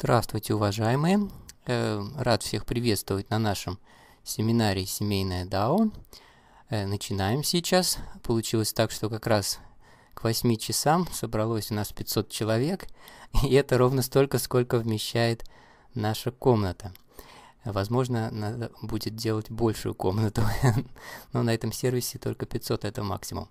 Здравствуйте, уважаемые! Э, рад всех приветствовать на нашем семинаре «Семейное дао». Э, начинаем сейчас. Получилось так, что как раз к 8 часам собралось у нас 500 человек, и это ровно столько, сколько вмещает наша комната. Возможно, надо будет делать большую комнату, но на этом сервисе только 500 – это максимум.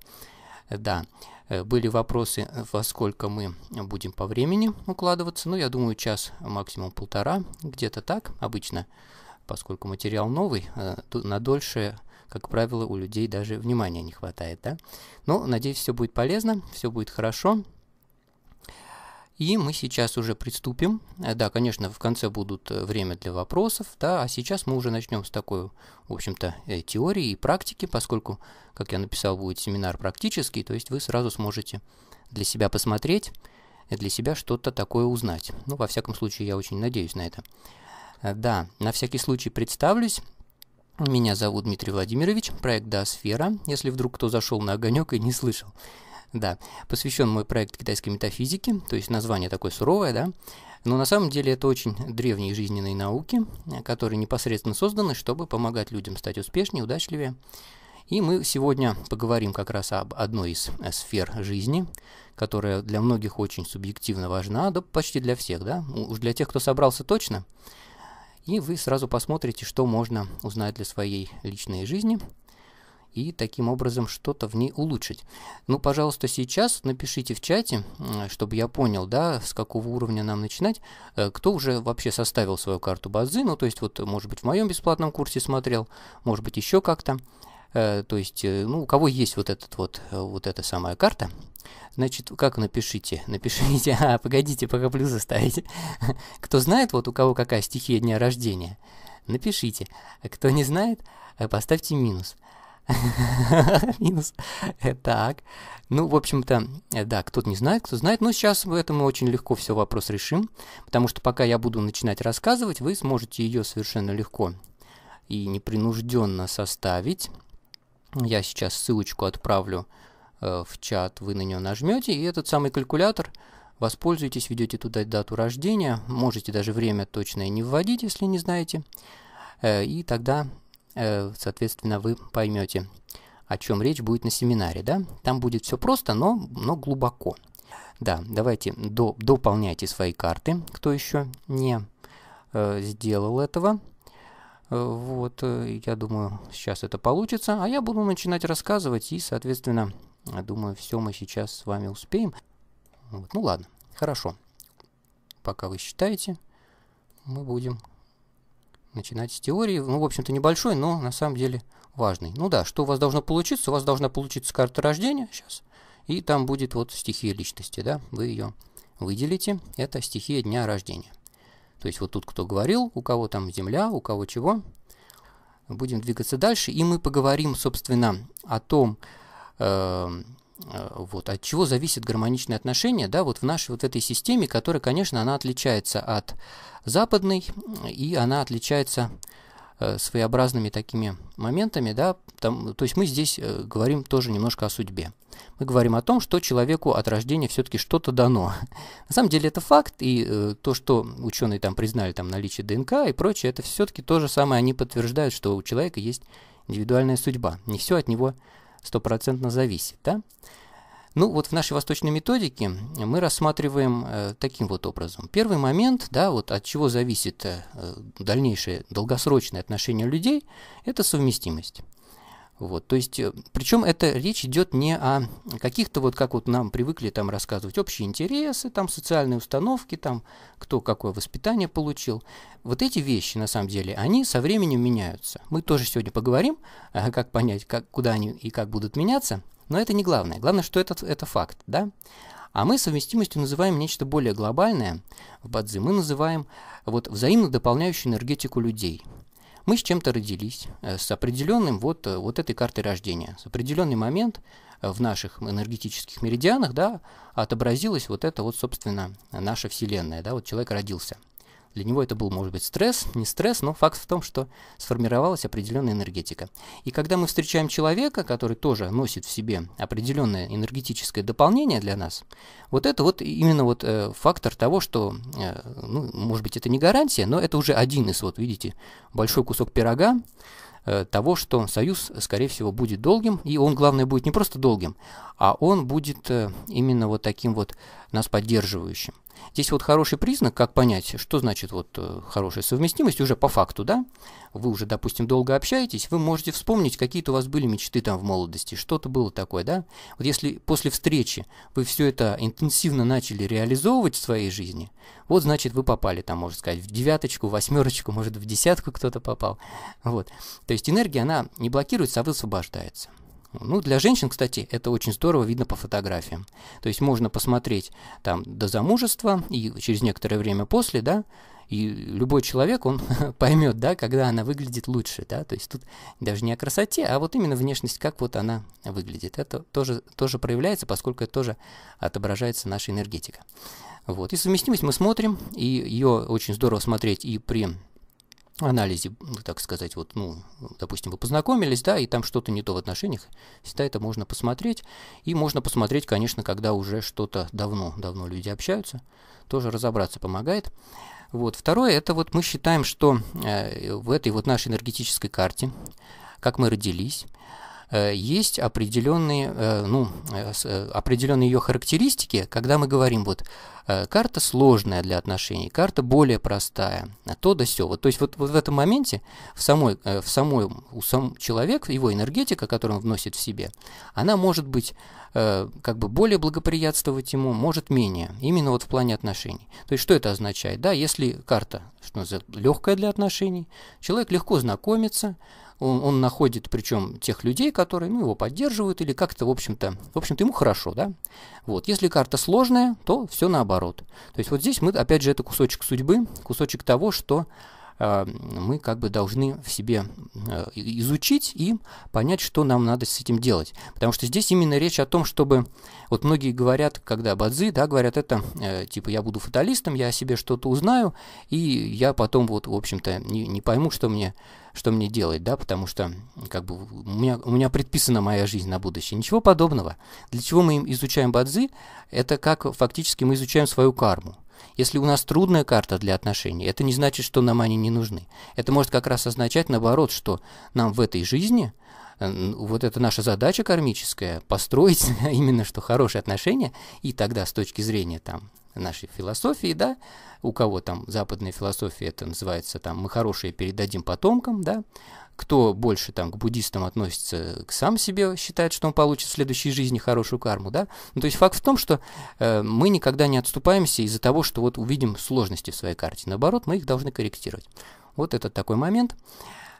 Э, да. Э, были вопросы, во сколько мы будем по времени укладываться. Ну, я думаю, час, а максимум полтора, где-то так обычно. Поскольку материал новый, э, на дольше, как правило, у людей даже внимания не хватает. Да? Но, надеюсь, все будет полезно, все будет хорошо. И мы сейчас уже приступим. Э, да, конечно, в конце будут э, время для вопросов, да, а сейчас мы уже начнем с такой, в общем-то, э, теории и практики, поскольку, как я написал, будет семинар практический, то есть вы сразу сможете для себя посмотреть, для себя что-то такое узнать. Ну, во всяком случае, я очень надеюсь на это. Да, на всякий случай представлюсь. Меня зовут Дмитрий Владимирович, проект «Да, сфера», если вдруг кто зашел на огонек и не слышал. Да, посвящен мой проект китайской метафизике, то есть название такое суровое, да, но на самом деле это очень древние жизненные науки, которые непосредственно созданы, чтобы помогать людям стать успешнее, удачливее. И мы сегодня поговорим как раз об одной из сфер жизни, которая для многих очень субъективно важна, да почти для всех, да, уж для тех, кто собрался точно. И вы сразу посмотрите, что можно узнать для своей личной жизни – и таким образом что-то в ней улучшить. Ну, пожалуйста, сейчас напишите в чате, чтобы я понял, да, с какого уровня нам начинать, э, кто уже вообще составил свою карту базы, ну, то есть вот, может быть, в моем бесплатном курсе смотрел, может быть, еще как-то. Э, то есть, э, ну, у кого есть вот этот вот, вот эта самая карта, Значит, как напишите? Напишите, а, погодите, пока плюс заставите. Кто знает, вот у кого какая стихия дня рождения, напишите. А кто не знает, поставьте минус. Минус. Э, так. Ну, в общем-то, э, да, кто-то не знает, кто знает. Но ну, сейчас в этом очень легко все вопрос решим. Потому что пока я буду начинать рассказывать, вы сможете ее совершенно легко и непринужденно составить. Я сейчас ссылочку отправлю э, в чат, вы на нее нажмете, и этот самый калькулятор воспользуйтесь, введете туда дату рождения, можете даже время точное не вводить, если не знаете, и тогда Э, соответственно, вы поймете, о чем речь будет на семинаре, да? Там будет все просто, но, но глубоко. Да, давайте до, дополняйте свои карты, кто еще не э, сделал этого. Э, вот, э, я думаю, сейчас это получится. А я буду начинать рассказывать, и, соответственно, думаю, все мы сейчас с вами успеем. Вот, ну ладно, хорошо. Пока вы считаете, мы будем начинать с теории. Ну, в общем-то, небольшой, но на самом деле важный. Ну да, что у вас должно получиться? У вас должна получиться карта рождения сейчас. И там будет вот стихия личности, да, вы ее выделите. Это стихия дня рождения. То есть вот тут кто говорил, у кого там земля, у кого чего. Будем двигаться дальше, и мы поговорим, собственно, о том, э, Э, вот. От чего зависят гармоничные отношения да, вот в нашей вот этой системе, которая, конечно, она отличается от западной, и она отличается э, своеобразными такими моментами, да, там, то есть мы здесь э, говорим тоже немножко о судьбе. Мы говорим о том, что человеку от рождения все-таки что-то дано. На самом деле это факт, и то, что ученые там признали там наличие ДНК и прочее, это все-таки то же самое, они подтверждают, что у человека есть индивидуальная судьба. Не все от него стопроцентно зависит. Да? Ну вот в нашей восточной методике мы рассматриваем э, таким вот образом. Первый момент, да, вот от чего зависит э, дальнейшее долгосрочное отношение людей, это совместимость. Вот, то есть, э, причем это речь идет не о каких-то вот, как вот нам привыкли там рассказывать, общие интересы, там социальные установки, там кто какое воспитание получил. Вот эти вещи, на самом деле, они со временем меняются. Мы тоже сегодня поговорим, э, как понять, как, куда они и как будут меняться, но это не главное. Главное, что это, это факт, да? А мы совместимостью называем нечто более глобальное в Бадзи. Мы называем вот взаимно дополняющую энергетику людей – мы с чем-то родились, э, с определенным вот, э, вот этой картой рождения. С определенный момент э, в наших энергетических меридианах да, отобразилась вот это вот, собственно, наша Вселенная, да, вот человек родился – для него это был, может быть, стресс, не стресс, но факт в том, что сформировалась определенная энергетика. И когда мы встречаем человека, который тоже носит в себе определенное энергетическое дополнение для нас, вот это вот именно вот э, фактор того, что, э, ну, может быть, это не гарантия, но это уже один из, вот видите, большой кусок пирога, э, того, что союз, скорее всего, будет долгим, и он, главное, будет не просто долгим, а он будет э, именно вот таким вот нас поддерживающим. Здесь вот хороший признак, как понять, что значит вот э, хорошая совместимость уже по факту, да? Вы уже, допустим, долго общаетесь, вы можете вспомнить, какие-то у вас были мечты там в молодости, что-то было такое, да? Вот если после встречи вы все это интенсивно начали реализовывать в своей жизни, вот значит вы попали там, можно сказать, в девяточку, восьмерочку, может в десятку кто-то попал. Вот. То есть энергия, она не блокируется, а высвобождается. Ну, для женщин, кстати, это очень здорово видно по фотографиям. То есть можно посмотреть там до замужества и через некоторое время после, да, и любой человек, он поймет, да, когда она выглядит лучше, да, то есть тут даже не о красоте, а вот именно внешность, как вот она выглядит. Это тоже, тоже проявляется, поскольку это тоже отображается наша энергетика. Вот, и совместимость мы смотрим, и ее очень здорово смотреть и при анализе, ну, так сказать, вот, ну, допустим, вы познакомились, да, и там что-то не то в отношениях, всегда это можно посмотреть. И можно посмотреть, конечно, когда уже что-то давно, давно люди общаются, тоже разобраться помогает. Вот. Второе, это вот мы считаем, что э, в этой вот нашей энергетической карте, как мы родились, Э, есть определенные, э, ну, э, определенные ее характеристики, когда мы говорим вот карта сложная для отношений, карта более простая, то да все, Вот, то есть вот, вот в этом моменте в самой, в самой, у сам человек, его энергетика, которую он вносит в себе, она может быть как бы более благоприятствовать ему, может менее, именно вот в плане отношений. То есть что это означает? Да, если карта, что называется, легкая для отношений, человек легко знакомится, он, он находит причем тех людей, которые ну, его поддерживают или как-то, в общем-то, в общем-то ему хорошо, да. Вот, если карта сложная, то все наоборот. То есть вот здесь мы, опять же, это кусочек судьбы, кусочек того, что а, мы как бы должны в себе э, изучить и понять, что нам надо с этим делать. Потому что здесь именно речь о том, чтобы... Вот многие говорят, когда бадзи, да, говорят это, э, типа, я буду фаталистом, я о себе что-то узнаю, и я потом вот, в общем-то, не, не пойму, что мне что мне делать, да, потому что как бы у меня, у меня предписана моя жизнь на будущее. Ничего подобного. Для чего мы изучаем бадзи? Это как фактически мы изучаем свою карму. Если у нас трудная карта для отношений, это не значит, что нам они не нужны. Это может как раз означать, наоборот, что нам в этой жизни э, вот это наша задача кармическая, построить именно что хорошие отношения, и тогда с точки зрения там нашей философии, да, у кого там западная философия, это называется там «мы хорошие передадим потомкам», да, кто больше там к буддистам относится, к сам себе считает, что он получит в следующей жизни хорошую карму, да? Ну, то есть факт в том, что э, мы никогда не отступаемся из-за того, что вот увидим сложности в своей карте. Наоборот, мы их должны корректировать. Вот это такой момент.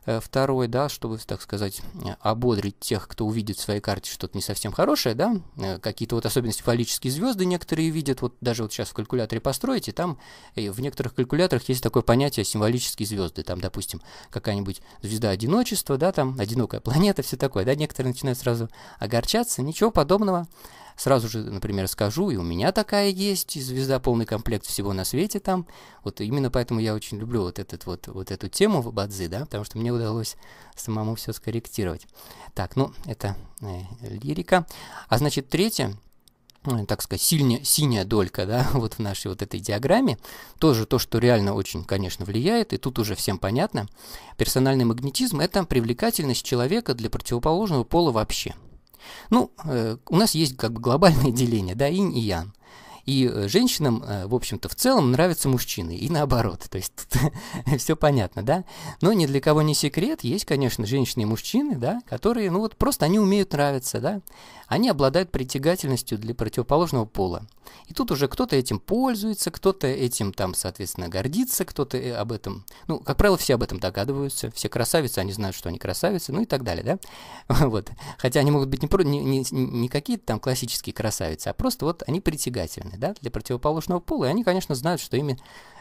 Э, второй, да, чтобы, так сказать, э, ободрить тех, кто увидит в своей карте что-то не совсем хорошее, да, э, какие-то вот особенности фаллические звезды некоторые видят, вот даже вот сейчас в калькуляторе построите, там в некоторых калькуляторах есть такое понятие символические звезды, там, допустим, какая-нибудь звезда одиночества, да, там, одинокая планета, все такое, да, некоторые начинают сразу огорчаться, ничего подобного сразу же, например, скажу, и у меня такая есть, звезда полный комплект всего на свете там. Вот именно поэтому я очень люблю вот, этот вот, вот эту тему в Бадзи, да, потому что мне удалось самому все скорректировать. Так, ну, это э, лирика. А значит, третье, э, так сказать, сильня, синяя долька, да, вот в нашей вот этой диаграмме, тоже то, что реально очень, конечно, влияет, и тут уже всем понятно. Персональный магнетизм – это привлекательность человека для противоположного пола вообще – ну, э, у нас есть как бы глобальное деление, да, инь и ян. И э, женщинам, э, в общем-то, в целом нравятся мужчины, и наоборот. То есть тут все понятно, да? Но ни для кого не секрет, есть, конечно, женщины и мужчины, да, которые, ну вот просто они умеют нравиться, да? Они обладают притягательностью для противоположного пола. И тут уже кто-то этим пользуется, кто-то этим там, соответственно, гордится, кто-то э, об этом... Ну, как правило, все об этом догадываются, все красавицы, они знают, что они красавицы, ну и так далее, да? Вот. Хотя они могут быть не, не, не, какие-то там классические красавицы, а просто вот они притягательны да, для противоположного пола, и они, конечно, знают, что ими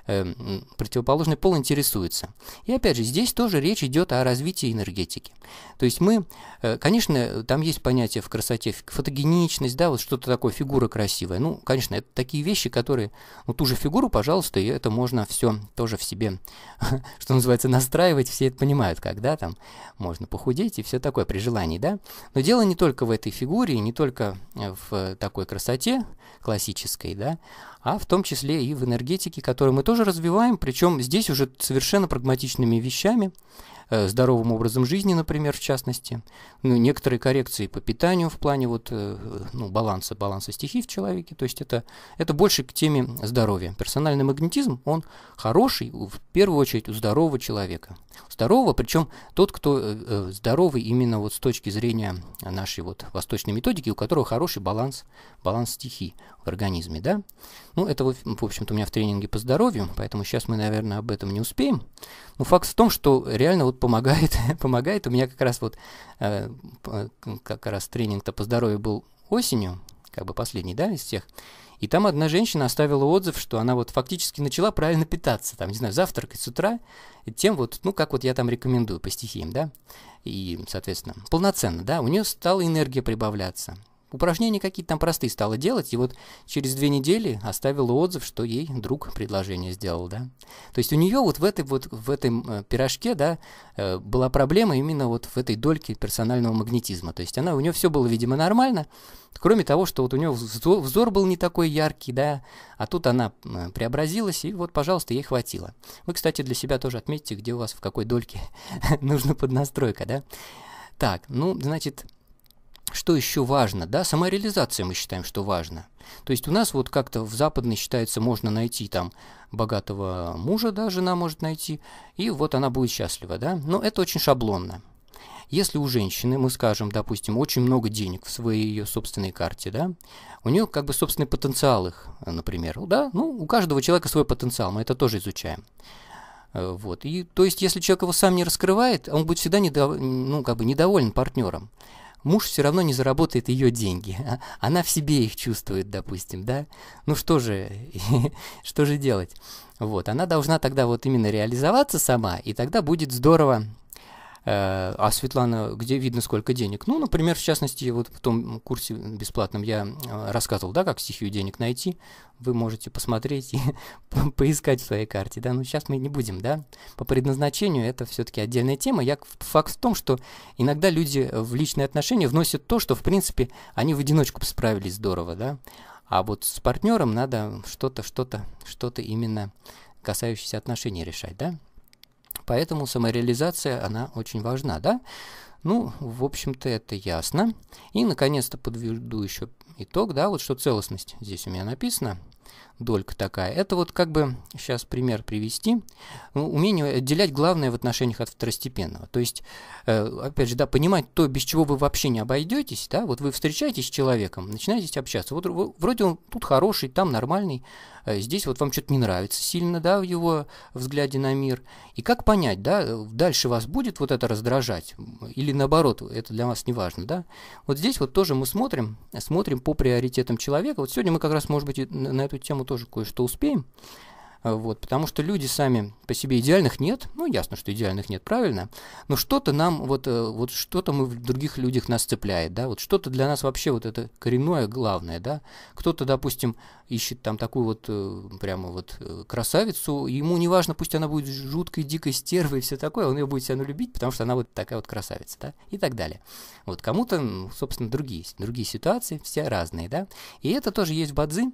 э, противоположный пол интересуется. И опять же, здесь тоже речь идет о развитии энергетики. То есть мы, э, конечно, там есть понятие в красоте фотогеничность, да, вот что-то такое, фигура красивая. Ну, конечно, это такие вещи, которые, ну, ту же фигуру, пожалуйста, и это можно все тоже в себе, что называется, настраивать, все это понимают, когда там можно похудеть и все такое при желании, да. Но дело не только в этой фигуре, не только э, в такой красоте классической, да, а в том числе и в энергетике, которую мы тоже развиваем, причем здесь уже совершенно прагматичными вещами, э, здоровым образом жизни, например, в частности, ну, некоторые коррекции по питанию в плане вот, э, ну, баланса, баланса стихий в человеке, то есть это, это больше к теме здоровья. Персональный магнетизм, он хороший в первую очередь у здорового человека. Здорового, причем тот, кто э, здоровый именно вот с точки зрения нашей вот восточной методики, у которого хороший баланс, баланс стихий в организме, да? Ну, это, в общем-то, у меня в тренинге по здоровью, поэтому сейчас мы, наверное, об этом не успеем. Но факт в том, что реально вот помогает, помогает. У меня как раз вот, э, э, как раз тренинг-то по здоровью был осенью, как бы последний, да, из тех. И там одна женщина оставила отзыв, что она вот фактически начала правильно питаться, там, не знаю, завтракать с утра, тем вот, ну, как вот я там рекомендую по стихиям, да, и, соответственно, полноценно, да, у нее стала энергия прибавляться, Упражнения какие-то там простые стала делать, и вот через две недели оставила отзыв, что ей друг предложение сделал, да. То есть у нее вот в, этой, вот в этом э, пирожке, да, э, была проблема именно вот в этой дольке персонального магнетизма. То есть она, у нее все было, видимо, нормально, кроме того, что вот у нее взор, взор был не такой яркий, да, а тут она э, преобразилась, и вот, пожалуйста, ей хватило. Вы, кстати, для себя тоже отметьте, где у вас в какой дольке нужна поднастройка, да. Так, ну, значит, что еще важно, да, самореализация мы считаем, что важно. То есть у нас вот как-то в западной считается, можно найти там богатого мужа, да, жена может найти, и вот она будет счастлива, да. Но это очень шаблонно. Если у женщины, мы скажем, допустим, очень много денег в своей ее собственной карте, да, у нее как бы собственный потенциал их, например, да, ну, у каждого человека свой потенциал, мы это тоже изучаем. Э, вот. И, то есть, если человек его сам не раскрывает, он будет всегда недов... ну, как бы недоволен партнером муж все равно не заработает ее деньги. А, она в себе их чувствует, допустим, да? Ну что же, что же делать? Вот, она должна тогда вот именно реализоваться сама, и тогда будет здорово Э, а Светлана, где видно, сколько денег. Ну, например, в частности, вот в том курсе бесплатном я э, рассказывал, да, как стихию денег найти. Вы можете посмотреть и поискать в своей карте, да, но ну, сейчас мы не будем, да. По предназначению это все-таки отдельная тема. Я, факт в том, что иногда люди в личные отношения вносят то, что, в принципе, они в одиночку справились здорово, да. А вот с партнером надо что-то, что-то, что-то именно касающееся отношений решать, да? Поэтому самореализация, она очень важна, да? Ну, в общем-то, это ясно. И, наконец-то, подведу еще итог, да, вот что целостность здесь у меня написано долька такая. Это вот как бы, сейчас пример привести, ну, умение отделять главное в отношениях от второстепенного. То есть, э, опять же, да, понимать то, без чего вы вообще не обойдетесь, да, вот вы встречаетесь с человеком, начинаете общаться, вот вы, вроде он тут хороший, там нормальный, э, здесь вот вам что-то не нравится сильно, да, в его взгляде на мир. И как понять, да, дальше вас будет вот это раздражать, или наоборот, это для вас не важно, да. Вот здесь вот тоже мы смотрим, смотрим по приоритетам человека. Вот сегодня мы как раз, может быть, на эту эту тему тоже кое-что успеем. А, вот, потому что люди сами по себе идеальных нет, ну ясно, что идеальных нет, правильно, но что-то нам, вот, э, вот что-то мы в других людях нас цепляет, да, вот что-то для нас вообще вот это коренное главное, да, кто-то, допустим, ищет там такую вот э, прямо вот э, красавицу, ему не важно, пусть она будет жуткой, дикой стервой и все такое, он ее будет все любить, потому что она вот такая вот красавица, да, и так далее. Вот кому-то, ну, собственно, другие, другие ситуации, все разные, да, и это тоже есть в бадзи,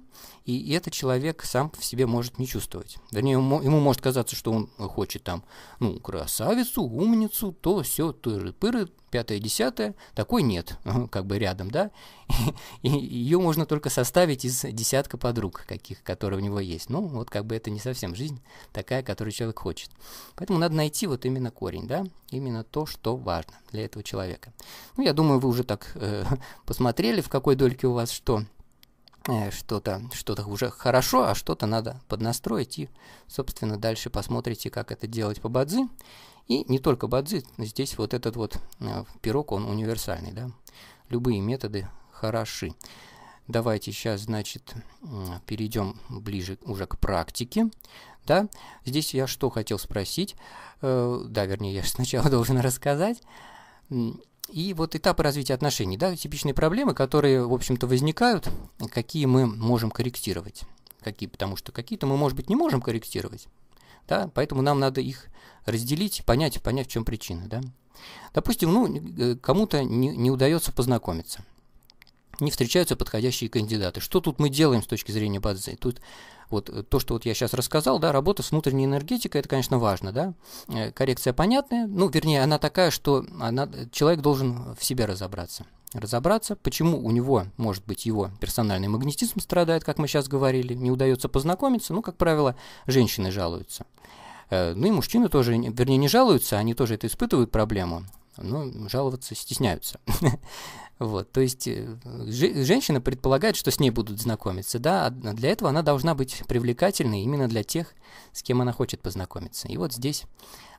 и этот человек сам в себе может не чувствовать делать. Вернее, ему, может казаться, что он хочет там, ну, красавицу, умницу, то, все, тыры-пыры, пятое, десятое. Такой нет, как бы рядом, да? И, и ее можно только составить из десятка подруг, каких, которые у него есть. Ну, вот как бы это не совсем жизнь такая, которую человек хочет. Поэтому надо найти вот именно корень, да? Именно то, что важно для этого человека. Ну, я думаю, вы уже так э, посмотрели, в какой дольке у вас что Э, что-то что уже хорошо, а что-то надо поднастроить. И, собственно, дальше посмотрите, как это делать по бадзи. И не только бадзи, здесь вот этот вот э, пирог, он универсальный, да. Любые методы хороши. Давайте сейчас, значит, перейдем ближе уже к практике. Да, здесь я что хотел спросить, э, да, вернее, я сначала должен рассказать и вот этапы развития отношений, да, типичные проблемы, которые, в общем-то, возникают, какие мы можем корректировать. Какие, потому что какие-то мы, может быть, не можем корректировать, да, поэтому нам надо их разделить, понять, понять, в чем причина, да. Допустим, ну, э, кому-то не, не удается познакомиться – не встречаются подходящие кандидаты. Что тут мы делаем с точки зрения базы? Тут вот э, то, что вот я сейчас рассказал, да, работа с внутренней энергетикой, это, конечно, важно, да. Э, коррекция понятная, ну, вернее, она такая, что она, э, человек должен в себе разобраться. Разобраться, почему у него, может быть, его персональный магнетизм страдает, как мы сейчас говорили, не удается познакомиться, ну, как правило, женщины жалуются. Ну и мужчины тоже, вернее, не жалуются, они тоже это испытывают проблему, но жаловаться стесняются. Вот, то есть э, женщина предполагает, что с ней будут знакомиться, да, а для этого она должна быть привлекательной именно для тех, с кем она хочет познакомиться. И вот здесь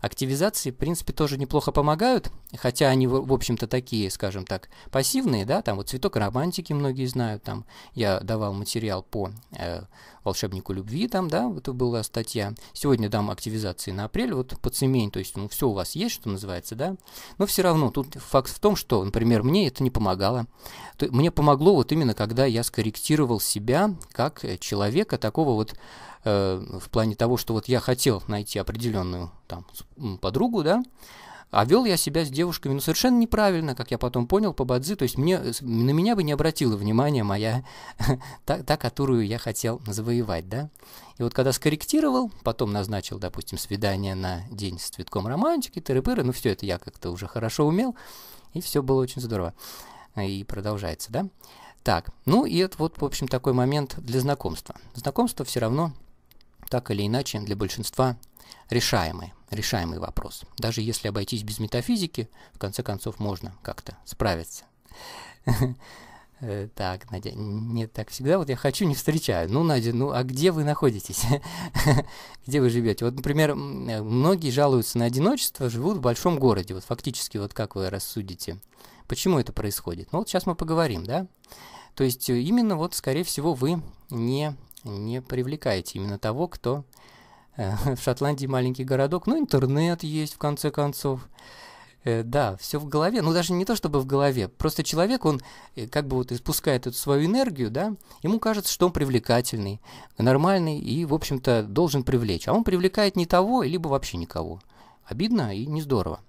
активизации, в принципе, тоже неплохо помогают, хотя они, в общем-то, такие, скажем так, пассивные, да, там вот «Цветок романтики» многие знают, там я давал материал по э, «Волшебнику любви», там, да, вот это была статья. Сегодня дам активизации на апрель, вот по цемень, то есть, ну, все у вас есть, что называется, да, но все равно тут факт в том, что, например, мне это не помогает помогало. То, мне помогло вот именно, когда я скорректировал себя как э, человека такого вот э, в плане того, что вот я хотел найти определенную там подругу, да, а вел я себя с девушками ну, совершенно неправильно, как я потом понял по Бадзи. То есть мне, э, на меня бы не обратила внимание моя, та, та, которую я хотел завоевать, да. И вот когда скорректировал, потом назначил, допустим, свидание на день с цветком романтики, тыры-пыры, ну все это я как-то уже хорошо умел, и все было очень здорово и продолжается, да? Так, ну и это вот, в общем, такой момент для знакомства. Знакомство все равно, так или иначе, для большинства решаемый, решаемый вопрос. Даже если обойтись без метафизики, в конце концов можно как-то справиться. Э, так, Надя, нет, так всегда, вот я хочу, не встречаю. Ну, Надя, ну а где вы находитесь? где вы живете? Вот, например, э, многие жалуются на одиночество, живут в большом городе. Вот фактически, вот как вы рассудите Почему это происходит? Ну вот сейчас мы поговорим, да? То есть э, именно вот, скорее всего, вы не, не привлекаете именно того, кто э, в Шотландии маленький городок, ну интернет есть в конце концов. Э, да, все в голове, ну даже не то чтобы в голове, просто человек, он как бы вот испускает эту свою энергию, да, ему кажется, что он привлекательный, нормальный и, в общем-то, должен привлечь, а он привлекает не того, либо вообще никого. Обидно и не здорово.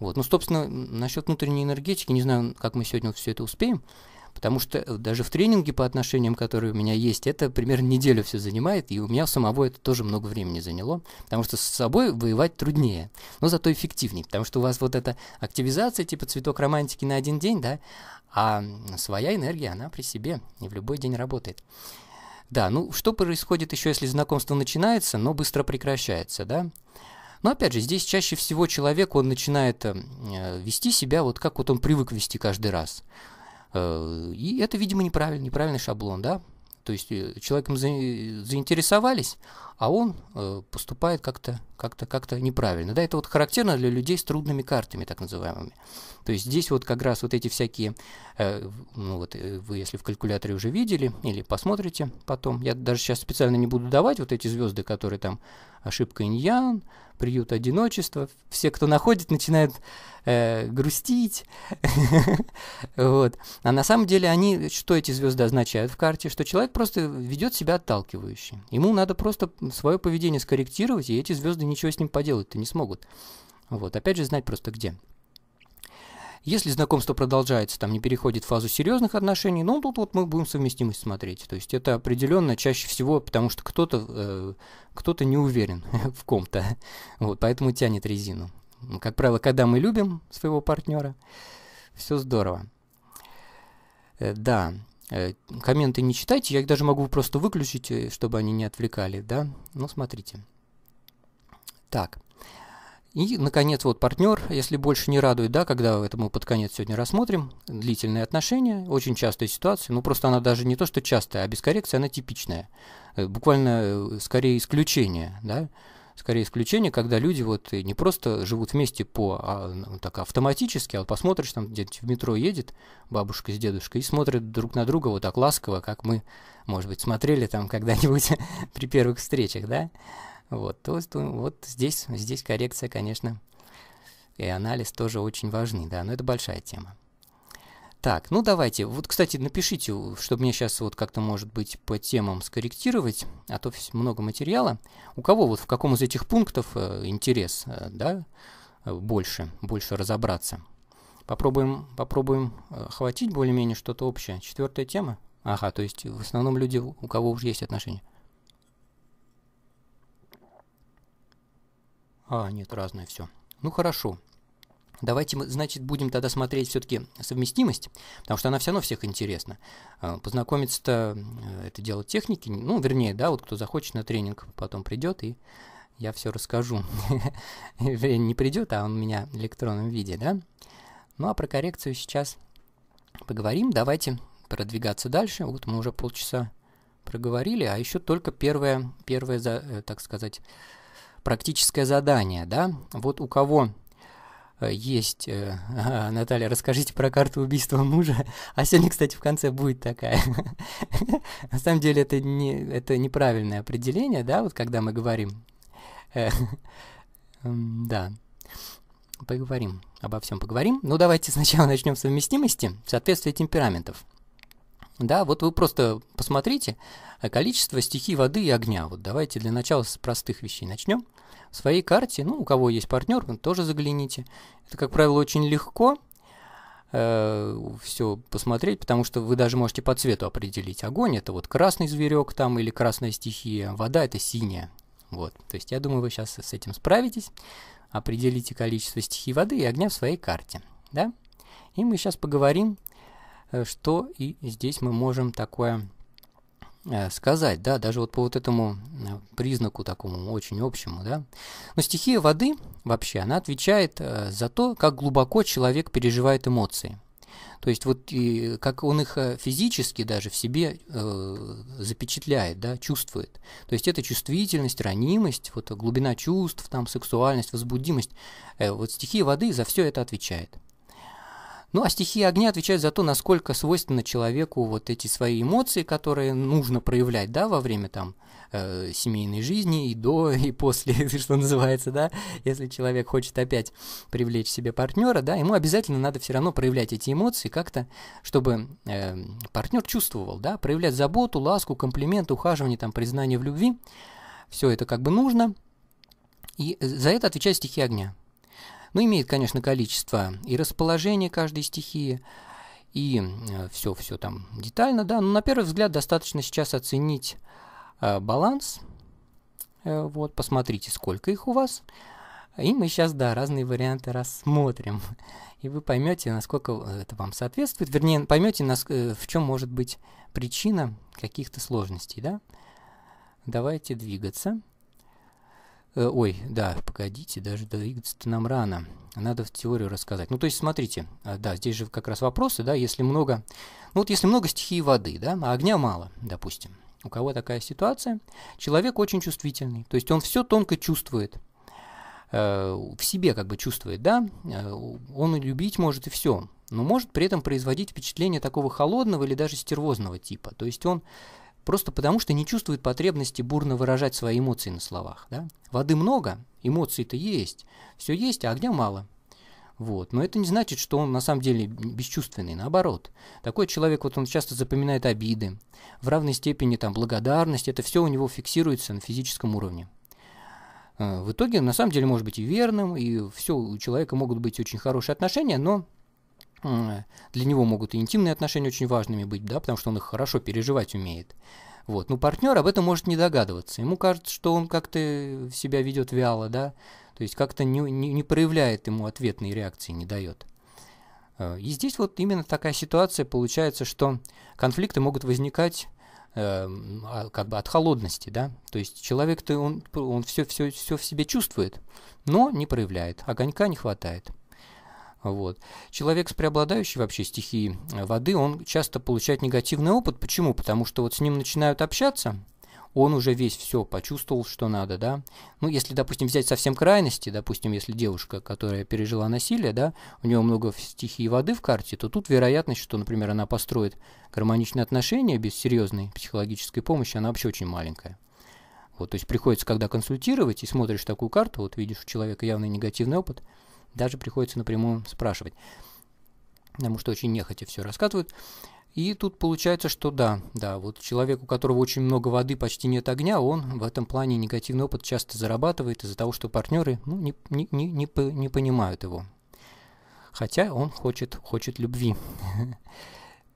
Вот. Ну, собственно, насчет внутренней энергетики, не знаю, как мы сегодня все это успеем, потому что даже в тренинге по отношениям, которые у меня есть, это примерно неделю все занимает, и у меня самого это тоже много времени заняло, потому что с собой воевать труднее, но зато эффективнее, потому что у вас вот эта активизация, типа цветок романтики на один день, да, а своя энергия, она при себе и в любой день работает. Да, ну что происходит еще, если знакомство начинается, но быстро прекращается, да? Но опять же, здесь чаще всего человек, он начинает эм, э, вести себя вот как вот он привык вести каждый раз. Э, и это, видимо, неправильный, неправильный шаблон, да? То есть э, человеком заинтересовались, а он поступает как-то как -то, как -то неправильно. Да, это вот характерно для людей с трудными картами, так называемыми. То есть здесь вот как раз вот эти всякие, ну вот вы если в калькуляторе уже видели или посмотрите потом, я даже сейчас специально не буду давать вот эти звезды, которые там ошибка иньян, приют одиночества. Все, кто находит, начинают э, грустить. вот. А на самом деле они, что эти звезды означают в карте? Что человек просто ведет себя отталкивающе. Ему надо просто свое поведение скорректировать, и эти звезды ничего с ним поделать-то не смогут. Вот. Опять же, знать просто где. Если знакомство продолжается, там не переходит в фазу серьезных отношений, ну тут вот мы будем совместимость смотреть. То есть это определенно чаще всего, потому что кто-то э, кто-то не уверен в ком-то, вот, поэтому тянет резину. Как правило, когда мы любим своего партнера, все здорово. Э, да, э, комменты не читайте, я их даже могу просто выключить, э, чтобы они не отвлекали, да. Ну смотрите. Так. И, наконец, вот партнер, если больше не радует, да, когда это мы под конец сегодня рассмотрим, длительные отношения, очень частая ситуация, ну просто она даже не то, что частая, а без коррекции она типичная, э, буквально э, скорее исключение, да, скорее исключение, когда люди вот не просто живут вместе по а, ну, так автоматически, а вот посмотришь, там где то в метро едет бабушка с дедушкой и смотрят друг на друга вот так ласково, как мы, может быть, смотрели там когда-нибудь при первых встречах, да, вот, то, то, ну, вот здесь, здесь коррекция, конечно, и анализ тоже очень важны, да, но это большая тема. Так, ну давайте, вот, кстати, напишите, чтобы мне сейчас вот как-то, может быть, по темам скорректировать, а то много материала. У кого вот в каком из этих пунктов э, интерес, э, да, э, больше, больше разобраться? Попробуем, попробуем хватить более-менее что-то общее. Четвертая тема. Ага, то есть в основном люди, у кого уже есть отношения. А, нет, разное все. Ну хорошо. Давайте мы, значит, будем тогда смотреть все-таки совместимость, потому что она все равно всех интересна. А, познакомиться-то э, это дело техники, ну, вернее, да, вот кто захочет на тренинг, потом придет и я все расскажу. Не придет, а он у меня в электронном виде, да? Ну, а про коррекцию сейчас поговорим. Давайте продвигаться дальше. Вот мы уже полчаса проговорили, а еще только первое, первое э, так сказать, практическое задание, да? Вот у кого э, есть. Э, Наталья, расскажите про карту убийства мужа. А сегодня, кстати, в конце будет такая. На самом деле это, не, это неправильное определение, да, вот когда мы говорим. Э, да. Поговорим. Обо всем поговорим. Ну, давайте сначала начнем с совместимости в темпераментов. Да, вот вы просто посмотрите э, количество стихий воды и огня. Вот давайте для начала с простых вещей начнем. В своей карте, ну, у кого есть партнер, тоже загляните. Это, как правило, очень легко э, все посмотреть, потому что вы даже можете по цвету определить. Огонь – это вот красный зверек там или красная стихия, вода – это синяя. Вот, то есть я думаю, вы сейчас с этим справитесь. Определите количество стихий воды и огня в своей карте, да? И мы сейчас поговорим Э, что и здесь мы можем такое э, сказать, да, даже вот по вот этому э, признаку такому очень общему, да. Но стихия воды вообще, она отвечает за то, как глубоко человек переживает эмоции. То есть вот и как он их физически даже в себе э, запечатляет, да, чувствует. То есть это чувствительность, ранимость, вот глубина чувств, там сексуальность, возбудимость. Э, вот стихия воды за все это отвечает. Ну а стихия огня отвечает за то, насколько свойственно человеку вот эти свои эмоции, которые нужно проявлять, да, во время там э, семейной жизни и до, и после, что называется, да, если человек хочет опять привлечь себе партнера, да, ему обязательно надо все равно проявлять эти эмоции как-то, чтобы э, партнер чувствовал, да, проявлять заботу, ласку, комплимент, ухаживание, там, признание в любви, все это как бы нужно, и за это отвечает стихия огня. Ну имеет, конечно, количество и расположение каждой стихии, и э, все-все там детально, да. Но на первый взгляд достаточно сейчас оценить э, баланс. Э, вот, посмотрите, сколько их у вас. И мы сейчас, да, разные варианты рассмотрим. И вы поймете, насколько э, это вам соответствует. Вернее, поймете, э, в чем может быть причина каких-то сложностей, да. Давайте двигаться. Э, ой, да, погодите, даже двигаться-то нам рано. Надо в теорию рассказать. Ну, то есть, смотрите, а, да, здесь же как раз вопросы, да, если много... Ну, вот если много стихии воды, да, а огня мало, допустим. У кого такая ситуация? Человек очень чувствительный, то есть он все тонко чувствует, э, в себе как бы чувствует, да, э, он любить может и все, но может при этом производить впечатление такого холодного или даже стервозного типа. То есть он Просто потому, что не чувствует потребности бурно выражать свои эмоции на словах. Да? Воды много, эмоций-то есть, все есть, а огня мало. Вот. Но это не значит, что он на самом деле бесчувственный, наоборот. Такой человек, вот он часто запоминает обиды, в равной степени там благодарность, это все у него фиксируется на физическом уровне. Э, в итоге, на самом деле, может быть и верным, и все у человека могут быть очень хорошие отношения, но для него могут и интимные отношения очень важными быть, да, потому что он их хорошо переживать умеет. Вот. Но партнер об этом может не догадываться. Ему кажется, что он как-то себя ведет вяло, да, то есть как-то не, не, не проявляет ему ответной реакции, не дает. Э, и здесь вот именно такая ситуация получается, что конфликты могут возникать э, а, как бы от холодности, да, то есть человек-то он, он все, все, все в себе чувствует, но не проявляет, огонька не хватает. Вот. Человек с преобладающей вообще стихией э, воды, он часто получает негативный опыт. Почему? Потому что вот с ним начинают общаться, он уже весь все почувствовал, что надо, да. Ну, если, допустим, взять совсем крайности, допустим, если девушка, которая пережила насилие, да, у нее много стихии воды в карте, то тут вероятность, что, например, она построит гармоничные отношения без серьезной психологической помощи, она вообще очень маленькая. Вот, то есть приходится, когда консультировать и смотришь такую карту, вот видишь у человека явный негативный опыт – даже приходится напрямую спрашивать, потому что очень нехотя все рассказывают. И тут получается, что да, да, вот человек, у которого очень много воды, почти нет огня, он в этом плане негативный опыт часто зарабатывает из-за того, что партнеры ну, не, не, не, не, понимают его. Хотя он хочет, хочет любви.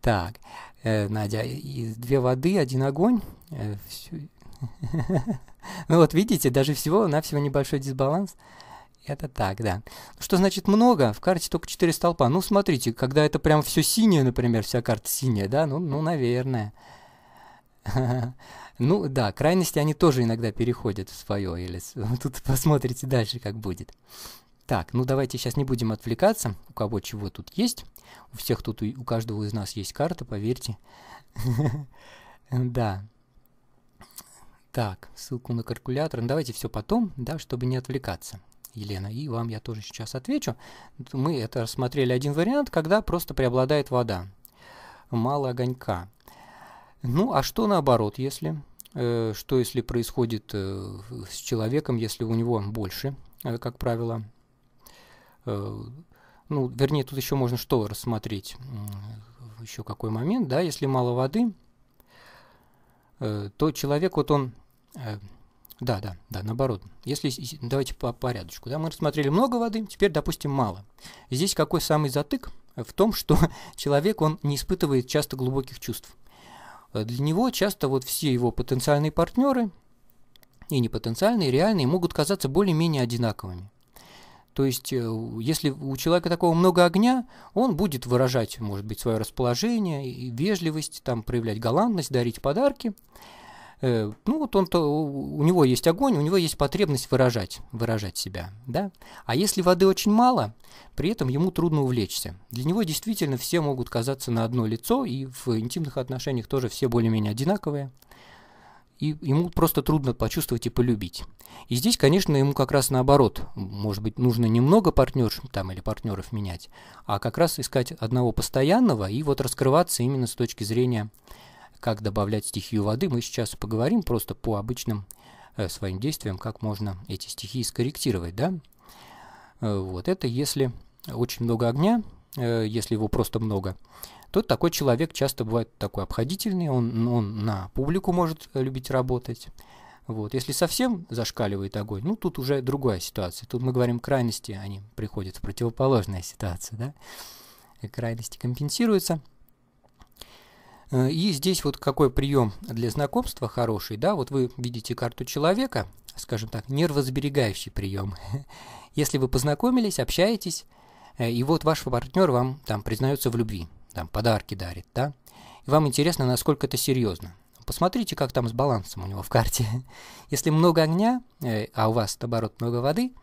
Так, э, Надя, две воды, один огонь. Э, ну вот видите, даже всего-навсего небольшой дисбаланс – это так, да. Ну что значит много? В карте только 4 столпа. Ну, смотрите, когда это прям все синее, например, вся карта синяя, да, ну, ну наверное. Ну, да, крайности они тоже иногда переходят в свое, или тут посмотрите дальше, как будет. Так, ну давайте сейчас не будем отвлекаться, у кого чего тут есть. У всех тут, у каждого из нас есть карта, поверьте. Да. Так, ссылку на калькулятор. Ну, давайте все потом, да, чтобы не отвлекаться. Елена, и вам я тоже сейчас отвечу. Мы это рассмотрели один вариант, когда просто преобладает вода, мало огонька. Ну, а что наоборот, если? Э, что если происходит э, с человеком, если у него больше, э, как правило? Ну, вернее, тут еще можно что рассмотреть? Еще какой момент, да? Если мало воды, то человек, вот он да, да, да, наоборот. Если, давайте по порядочку. Да, мы рассмотрели много воды, теперь, допустим, мало. Здесь какой самый затык? В том, что человек, он не испытывает часто глубоких чувств. Э, для него часто вот все его потенциальные партнеры, и непотенциальные и реальные, могут казаться более-менее одинаковыми. То есть, э, если у человека такого много огня, он будет выражать, может быть, свое расположение, и вежливость, там, проявлять галантность, дарить подарки – Э, ну вот он-то, у него есть огонь, у него есть потребность выражать, выражать себя, да. А если воды очень мало, при этом ему трудно увлечься. Для него действительно все могут казаться на одно лицо, и в интимных отношениях тоже все более-менее одинаковые и ему просто трудно почувствовать и полюбить. И здесь, конечно, ему как раз наоборот. Может быть, нужно немного партнерш там или партнеров менять, а как раз искать одного постоянного и вот раскрываться именно с точки зрения как добавлять стихию воды, мы сейчас поговорим просто по обычным э, своим действиям, как можно эти стихии скорректировать, да. Э, вот это если очень много огня, э, если его просто много, то такой человек часто бывает такой обходительный, он, он на публику может любить работать. Вот. Если совсем зашкаливает огонь, ну тут уже другая ситуация. Тут мы говорим крайности, они приходят в противоположные ситуации, да. И крайности компенсируются – Э, и здесь вот какой прием для знакомства хороший, да, вот вы видите карту человека, скажем так, нервосберегающий прием. Если вы познакомились, общаетесь, э, и вот ваш партнер вам там признается в любви, там подарки дарит, да, и вам интересно, насколько это серьезно. Посмотрите, как там с балансом у него в карте. Если много огня, э, а у вас, наоборот, много воды –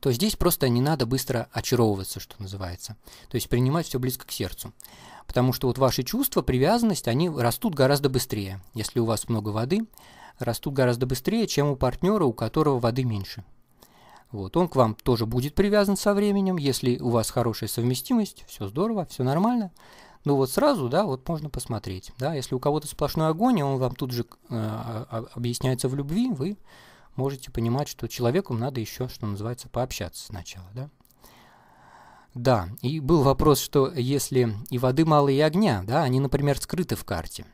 то здесь просто не надо быстро очаровываться, что называется. То есть принимать все близко к сердцу. Потому что вот ваши чувства, привязанность, они растут гораздо быстрее. Если у вас много воды, растут гораздо быстрее, чем у партнера, у которого воды меньше. Вот, он к вам тоже будет привязан со временем, если у вас хорошая совместимость, все здорово, все нормально. Ну вот сразу, да, вот можно посмотреть. Да, если у кого-то сплошной огонь, и он вам тут же э, а, а, объясняется в любви, вы можете понимать, что человеку надо еще, что называется, пообщаться сначала, да? Да, и был вопрос, что если и воды мало, и огня, да, они, например, скрыты в карте.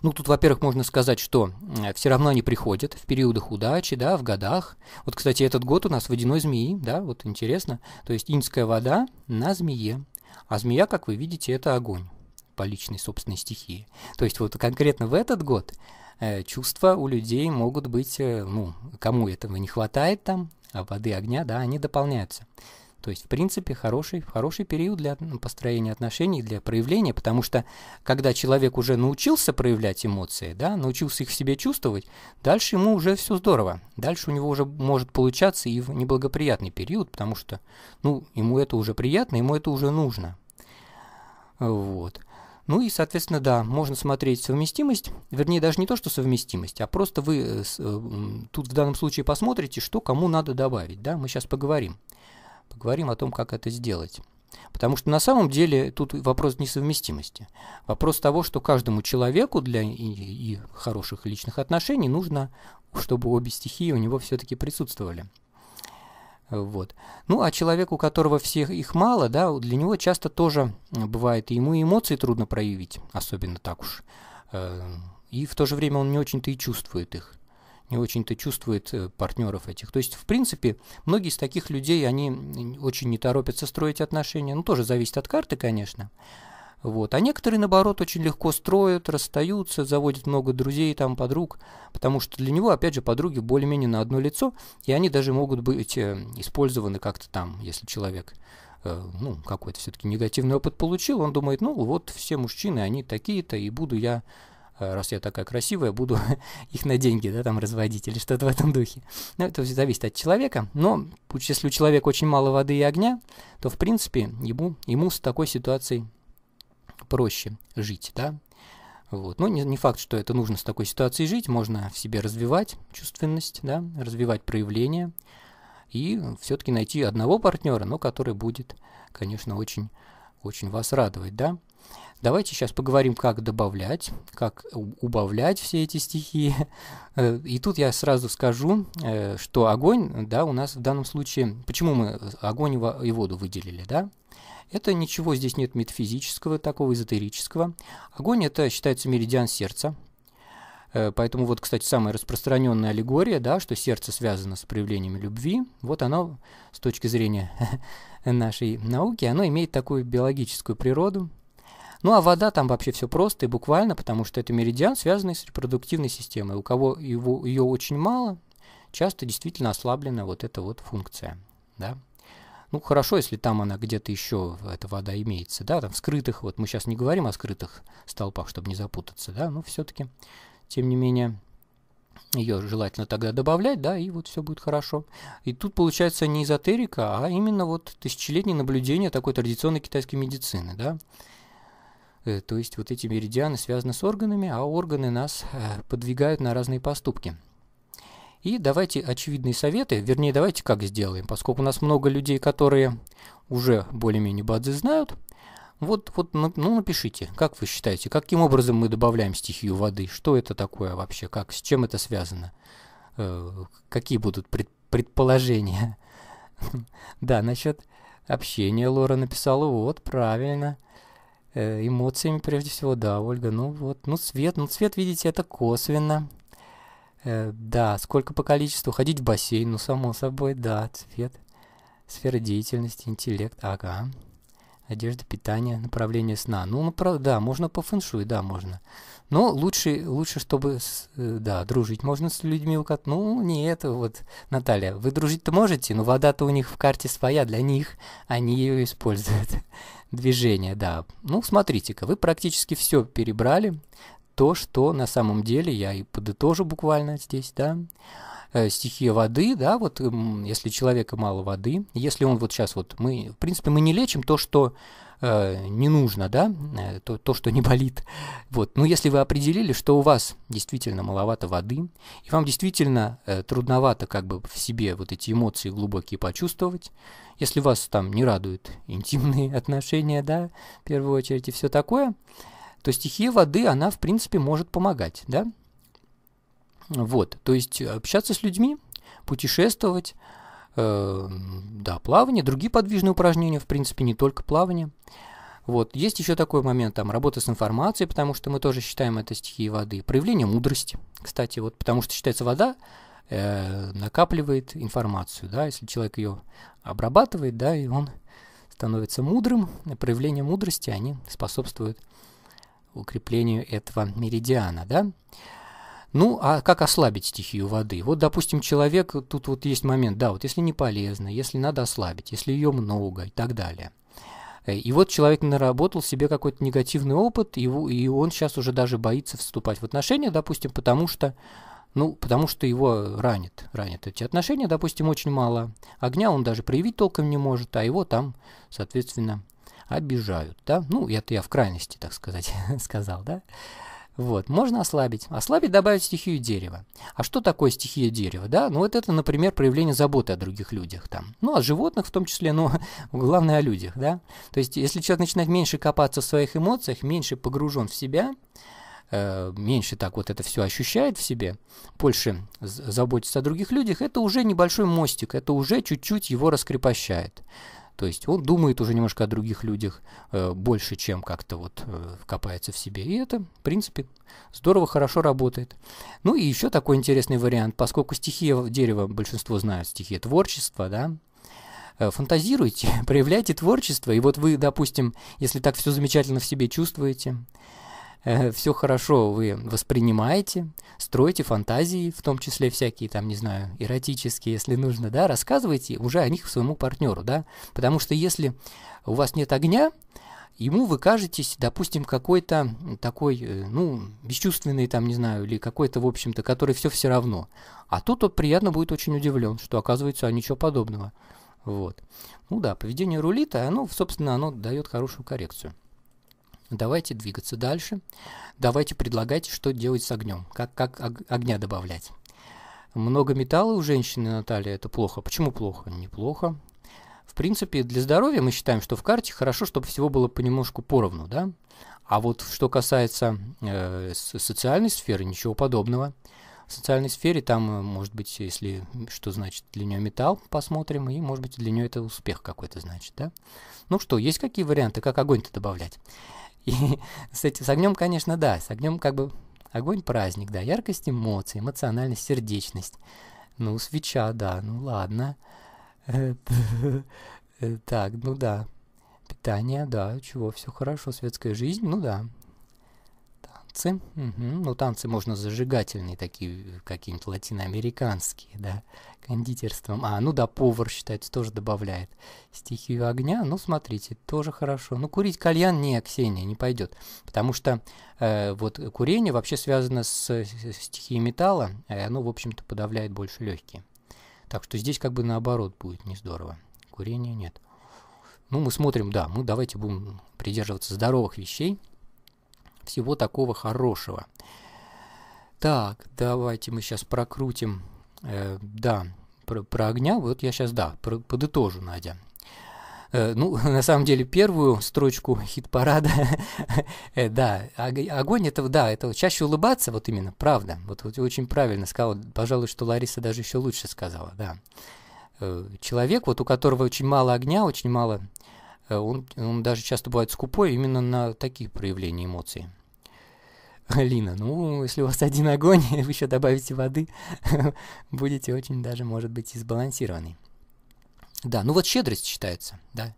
Ну, тут, во-первых, можно сказать, что все равно они приходят в периодах удачи, да, в годах. Вот, кстати, этот год у нас водяной змеи, да, вот интересно. То есть инская вода на змее, а змея, как вы видите, это огонь по личной собственной стихии. То есть вот конкретно в этот год Э, чувства у людей могут быть, э, ну, кому этого не хватает там, а воды, огня, да, они дополняются. То есть, в принципе, хороший, хороший период для ну, построения отношений, для проявления, потому что когда человек уже научился проявлять эмоции, да, научился их в себе чувствовать, дальше ему уже все здорово. Дальше у него уже может получаться и в неблагоприятный период, потому что ну, ему это уже приятно, ему это уже нужно. Вот. Ну и, соответственно, да, можно смотреть совместимость, вернее, даже не то, что совместимость, а просто вы э, э, тут в данном случае посмотрите, что кому надо добавить, да, мы сейчас поговорим, поговорим о том, как это сделать. Потому что на самом деле тут вопрос несовместимости. Вопрос того, что каждому человеку для и, и хороших личных отношений нужно, чтобы обе стихии у него все-таки присутствовали. Вот. Ну, а человек, у которого всех их мало, да, для него часто тоже бывает, и ему эмоции трудно проявить, особенно так уж. Э, и в то же время он не очень-то и чувствует их, не очень-то чувствует э, партнеров этих. То есть, в принципе, многие из таких людей, они очень не торопятся строить отношения. Ну, тоже зависит от карты, конечно. Вот. А некоторые, наоборот, очень легко строят, расстаются, заводят много друзей, там, подруг, потому что для него, опять же, подруги более-менее на одно лицо, и они даже могут быть э, использованы как-то там, если человек э, ну, какой-то все-таки негативный опыт получил, он думает, ну, вот все мужчины, они такие-то, и буду я, э, раз я такая красивая, буду их на деньги, да, там, разводить или что-то в этом духе. Ну, это зависит от человека, но если у человека очень мало воды и огня, то, в принципе, ему, ему с такой ситуацией проще жить, да. Вот. Но ну, не, не факт, что это нужно с такой ситуацией жить, можно в себе развивать чувственность, да, развивать проявление и все-таки найти одного партнера, но который будет, конечно, очень, очень вас радовать, да. Давайте сейчас поговорим, как добавлять, как убавлять все эти стихии. Э, и тут я сразу скажу, э, что огонь, да, у нас в данном случае, почему мы э, огонь и воду выделили, да? Это ничего здесь нет метафизического, такого эзотерического. Огонь – это считается меридиан сердца. Э, поэтому вот, кстати, самая распространенная аллегория, да, что сердце связано с проявлениями любви, вот оно, с точки зрения нашей науки, оно имеет такую биологическую природу. Ну а вода там вообще все просто и буквально, потому что это меридиан, связанный с репродуктивной системой. У кого его, ее очень мало, часто действительно ослаблена вот эта вот функция. Да? Ну, хорошо, если там она где-то еще, эта вода имеется, да, там в скрытых, вот мы сейчас не говорим о скрытых столпах, чтобы не запутаться, да, но все-таки, тем не менее, ее желательно тогда добавлять, да, и вот все будет хорошо. И тут получается не эзотерика, а именно вот тысячелетнее наблюдение такой традиционной китайской медицины, да. Э, то есть вот эти меридианы связаны с органами, а органы нас э, подвигают на разные поступки – и давайте очевидные советы, вернее, давайте как сделаем, поскольку у нас много людей, которые уже более-менее бадзи знают. Вот, вот, ну, ну, напишите, как вы считаете, каким образом мы добавляем стихию воды, что это такое вообще, как, с чем это связано, э, какие будут пред, предположения. Да, насчет общения Лора написала, вот, правильно э, эмоциями прежде всего, да, Ольга. Ну вот, ну цвет, ну цвет, видите, это косвенно. Э, да, сколько по количеству? Ходить в бассейн, ну, само собой, да, цвет. Сфера деятельности, интеллект, ага. Одежда, питание, направление сна. Ну, направ... Ну, да, можно по фэншуй, да, можно. Но лучше, лучше чтобы, с, э, да, дружить можно с людьми, у которых... Ну, не это вот, Наталья, вы дружить-то можете, но вода-то у них в карте своя, для них они ее используют. Движение, да. Ну, смотрите-ка, вы практически все перебрали то, что на самом деле, я и подытожу буквально здесь, да, э, стихия воды, да, вот эм, если человека мало воды, если он вот сейчас вот, мы, в принципе, мы не лечим то, что э, не нужно, да, э, то, то, что не болит, вот, но если вы определили, что у вас действительно маловато воды, и вам действительно э, трудновато как бы в себе вот эти эмоции глубокие почувствовать, если вас там не радуют интимные отношения, да, в первую очередь и все такое, э, то стихия воды, она, в принципе, может помогать, да? Вот, то есть э, общаться с людьми, путешествовать, э, да, плавание, другие подвижные упражнения, в принципе, не только плавание. Вот, есть еще такой момент, там, работа с информацией, потому что мы тоже считаем это стихией воды. Проявление мудрости, кстати, вот, потому что считается вода э, накапливает информацию, да, если человек ее обрабатывает, да, и он становится мудрым, проявление мудрости, они способствуют укреплению этого меридиана, да? Ну, а как ослабить стихию воды? Вот, допустим, человек, тут вот есть момент, да, вот если не полезно, если надо ослабить, если ее много и так далее. Э, и вот человек наработал себе какой-то негативный опыт, и, и он сейчас уже даже боится вступать в отношения, допустим, потому что, ну, потому что его ранит, ранит эти отношения, допустим, очень мало огня, он даже проявить толком не может, а его там, соответственно, обижают, да, ну, это я в крайности, так сказать, сказал, да, вот, можно ослабить. Ослабить, добавить стихию дерева. А что такое стихия дерева, да? Ну, вот это, например, проявление заботы о других людях там. Ну, о животных в том числе, но главное о людях, да? То есть, если человек начинает меньше копаться в своих эмоциях, меньше погружен в себя, э, меньше так вот это все ощущает в себе, больше заботится о других людях, это уже небольшой мостик, это уже чуть-чуть его раскрепощает. То есть он думает уже немножко о других людях э, больше, чем как-то вот э, копается в себе. И это, в принципе, здорово, хорошо работает. Ну и еще такой интересный вариант, поскольку стихия дерева, большинство знают стихия творчества, да, э, фантазируйте, проявляйте творчество, и вот вы, допустим, если так все замечательно в себе чувствуете, Э, все хорошо вы воспринимаете, строите фантазии, в том числе всякие там, не знаю, эротические, если нужно, да, рассказывайте уже о них своему партнеру, да, потому что если у вас нет огня, ему вы кажетесь, допустим, какой-то такой, э, ну, бесчувственный там, не знаю, или какой-то, в общем-то, который все все равно. А тут он приятно будет очень удивлен, что оказывается, а ничего подобного. Вот. Ну да, поведение рулита, оно, собственно, оно дает хорошую коррекцию. Давайте двигаться дальше. Давайте предлагайте, что делать с огнем, как, как огня добавлять. Много металла у женщины, Наталья, это плохо. Почему плохо? Неплохо. В принципе, для здоровья мы считаем, что в карте хорошо, чтобы всего было понемножку поровну, да? А вот что касается э, социальной сферы, ничего подобного. В социальной сфере там, э, может быть, если что значит для нее металл, посмотрим, и, может быть, для нее это успех какой-то значит, да? Ну что, есть какие варианты, как огонь-то добавлять? И с, этим, с огнем, конечно, да, с огнем как бы огонь праздник, да, яркость эмоций, эмоциональность, сердечность. Ну, свеча, да, ну ладно. Э, так, ну да. Питание, да, чего, все хорошо, светская жизнь, ну да, танцы. Угу. Ну, танцы можно зажигательные, такие э, какие-нибудь латиноамериканские, да, кондитерством. А, ну да, повар, считается, тоже добавляет стихию огня. Ну, смотрите, тоже хорошо. Ну, курить кальян не, Ксения, не пойдет. Потому что э, вот курение вообще связано с, с стихией металла, и оно, в общем-то, подавляет больше легкие. Так что здесь как бы наоборот будет не здорово. Курения нет. Ну, мы смотрим, да, мы давайте будем придерживаться здоровых вещей, всего такого хорошего. Так, давайте мы сейчас прокрутим. Э, да, про, про огня. Вот я сейчас, да, про, подытожу, Надя. Э, ну, на самом деле, первую строчку хит-парада, э, да, огонь, это, да, это чаще улыбаться, вот именно, правда, вот, вот очень правильно сказала, пожалуй, что Лариса даже еще лучше сказала, да. Э, человек, вот у которого очень мало огня, очень мало Э, он, он даже часто бывает скупой именно на такие проявления эмоций. Лина, ну, если у вас один огонь, вы еще добавите воды, будете очень даже, может быть, и сбалансированы. Да, ну вот щедрость считается, да,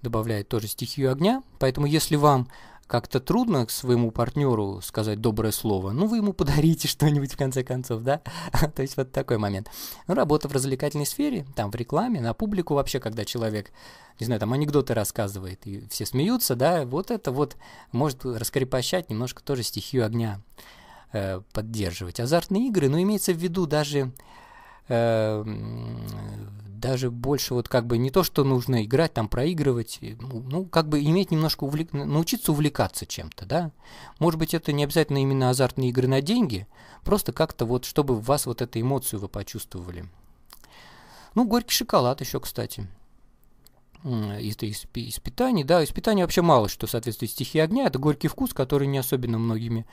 добавляет тоже стихию огня, поэтому если вам как-то трудно к своему партнеру сказать доброе слово. Ну, вы ему подарите что-нибудь в конце концов, да? То есть вот такой момент. Ну, работа в развлекательной сфере, там в рекламе, на публику вообще, когда человек, не знаю, там анекдоты рассказывает, и все смеются, да, вот это вот может раскрепощать немножко тоже стихию огня э, поддерживать. Азартные игры, ну, имеется в виду даже э, даже больше вот как бы не то, что нужно играть, там проигрывать, ну, ну, как бы иметь немножко, увлек... научиться увлекаться чем-то, да. Может быть, это не обязательно именно азартные игры на деньги, просто как-то вот, чтобы в вас вот эту эмоцию вы почувствовали. Ну, горький шоколад еще, кстати. Это из, из питания, да, из питания вообще мало что соответствует стихии огня, это горький вкус, который не особенно многими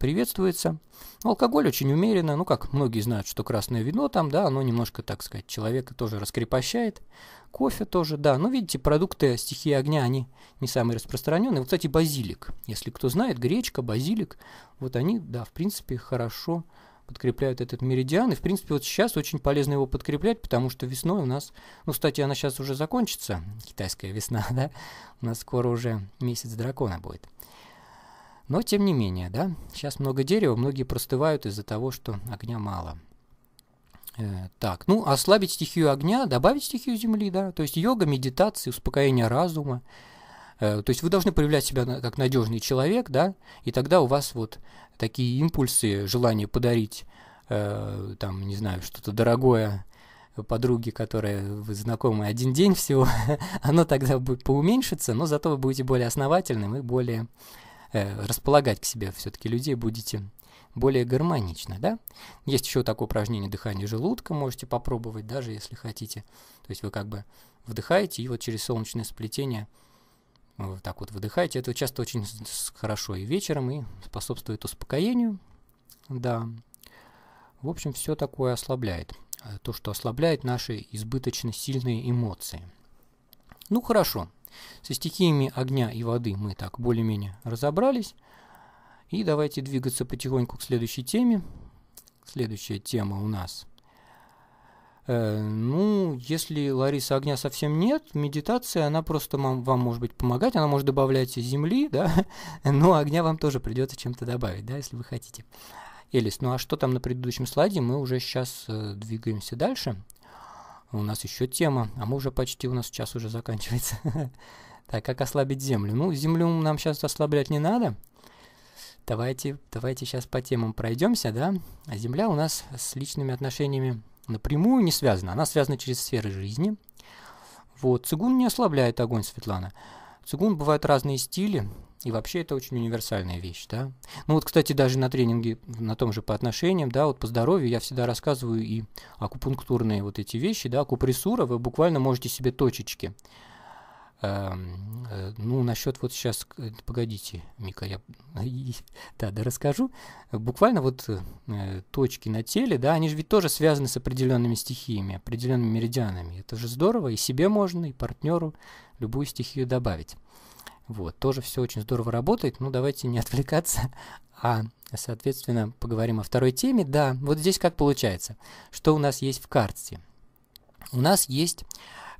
приветствуется. Ну, алкоголь очень умеренно, ну как многие знают, что красное вино там, да, оно немножко, так сказать, человека тоже раскрепощает. Кофе тоже, да. Ну, видите, продукты стихии огня, они не самые распространенные. Вот, кстати, базилик. Если кто знает, гречка, базилик, вот они, да, в принципе, хорошо подкрепляют этот меридиан. И, в принципе, вот сейчас очень полезно его подкреплять, потому что весной у нас, ну, кстати, она сейчас уже закончится, китайская весна, да, у нас скоро уже месяц дракона будет. Но тем не менее, да, сейчас много дерева, многие простывают из-за того, что огня мало. Э, так, ну, ослабить стихию огня, добавить стихию земли, да, то есть йога, медитация, успокоение разума. Э, то есть вы должны проявлять себя как надежный человек, да, и тогда у вас вот такие импульсы, желание подарить, э, там, не знаю, что-то дорогое, подруге, которая вы знакомы один день всего, оно тогда будет поуменьшится, но зато вы будете более основательным и более Э, располагать к себе все-таки людей будете более гармонично, да? Есть еще такое упражнение дыхания желудка, можете попробовать даже, если хотите. То есть вы как бы вдыхаете и вот через солнечное сплетение вот так вот выдыхаете. Это часто очень хорошо и вечером, и способствует успокоению, да. В общем, все такое ослабляет. Э, то, что ослабляет наши избыточно сильные эмоции. Ну хорошо, со стихиями огня и воды мы так более-менее разобрались. И давайте двигаться потихоньку к следующей теме. Следующая тема у нас. Э, ну, если Лариса огня совсем нет, медитация, она просто вам, вам может быть помогать, она может добавлять земли, да, но огня вам тоже придется чем-то добавить, да, если вы хотите. Элис, ну а что там на предыдущем слайде? Мы уже сейчас э, двигаемся дальше. У нас еще тема, а мы уже почти, у нас час уже заканчивается. Так, как ослабить землю? Ну, землю нам сейчас ослаблять не надо. Давайте, давайте сейчас по темам пройдемся, да? А земля у нас с личными отношениями напрямую не связана. Она связана через сферы жизни. Вот, цигун не ослабляет огонь, Светлана. Цигун бывают разные стили, и вообще это очень универсальная вещь, да. Ну вот, кстати, даже на тренинге, на том же по отношениям, да, вот по здоровью я всегда рассказываю и акупунктурные вот эти вещи, да, акупрессура, вы буквально можете себе точечки эм, Э, ну, насчет вот сейчас, э, погодите, Мика, я да, да расскажу. Буквально вот э, точки на теле, да, они же ведь тоже связаны с определенными стихиями, определенными меридианами. Это же здорово, и себе можно, и партнеру любую стихию добавить. Вот, тоже все очень здорово работает. Ну, давайте не отвлекаться, а, соответственно, поговорим о второй теме. Да, вот здесь как получается, что у нас есть в карте. У нас есть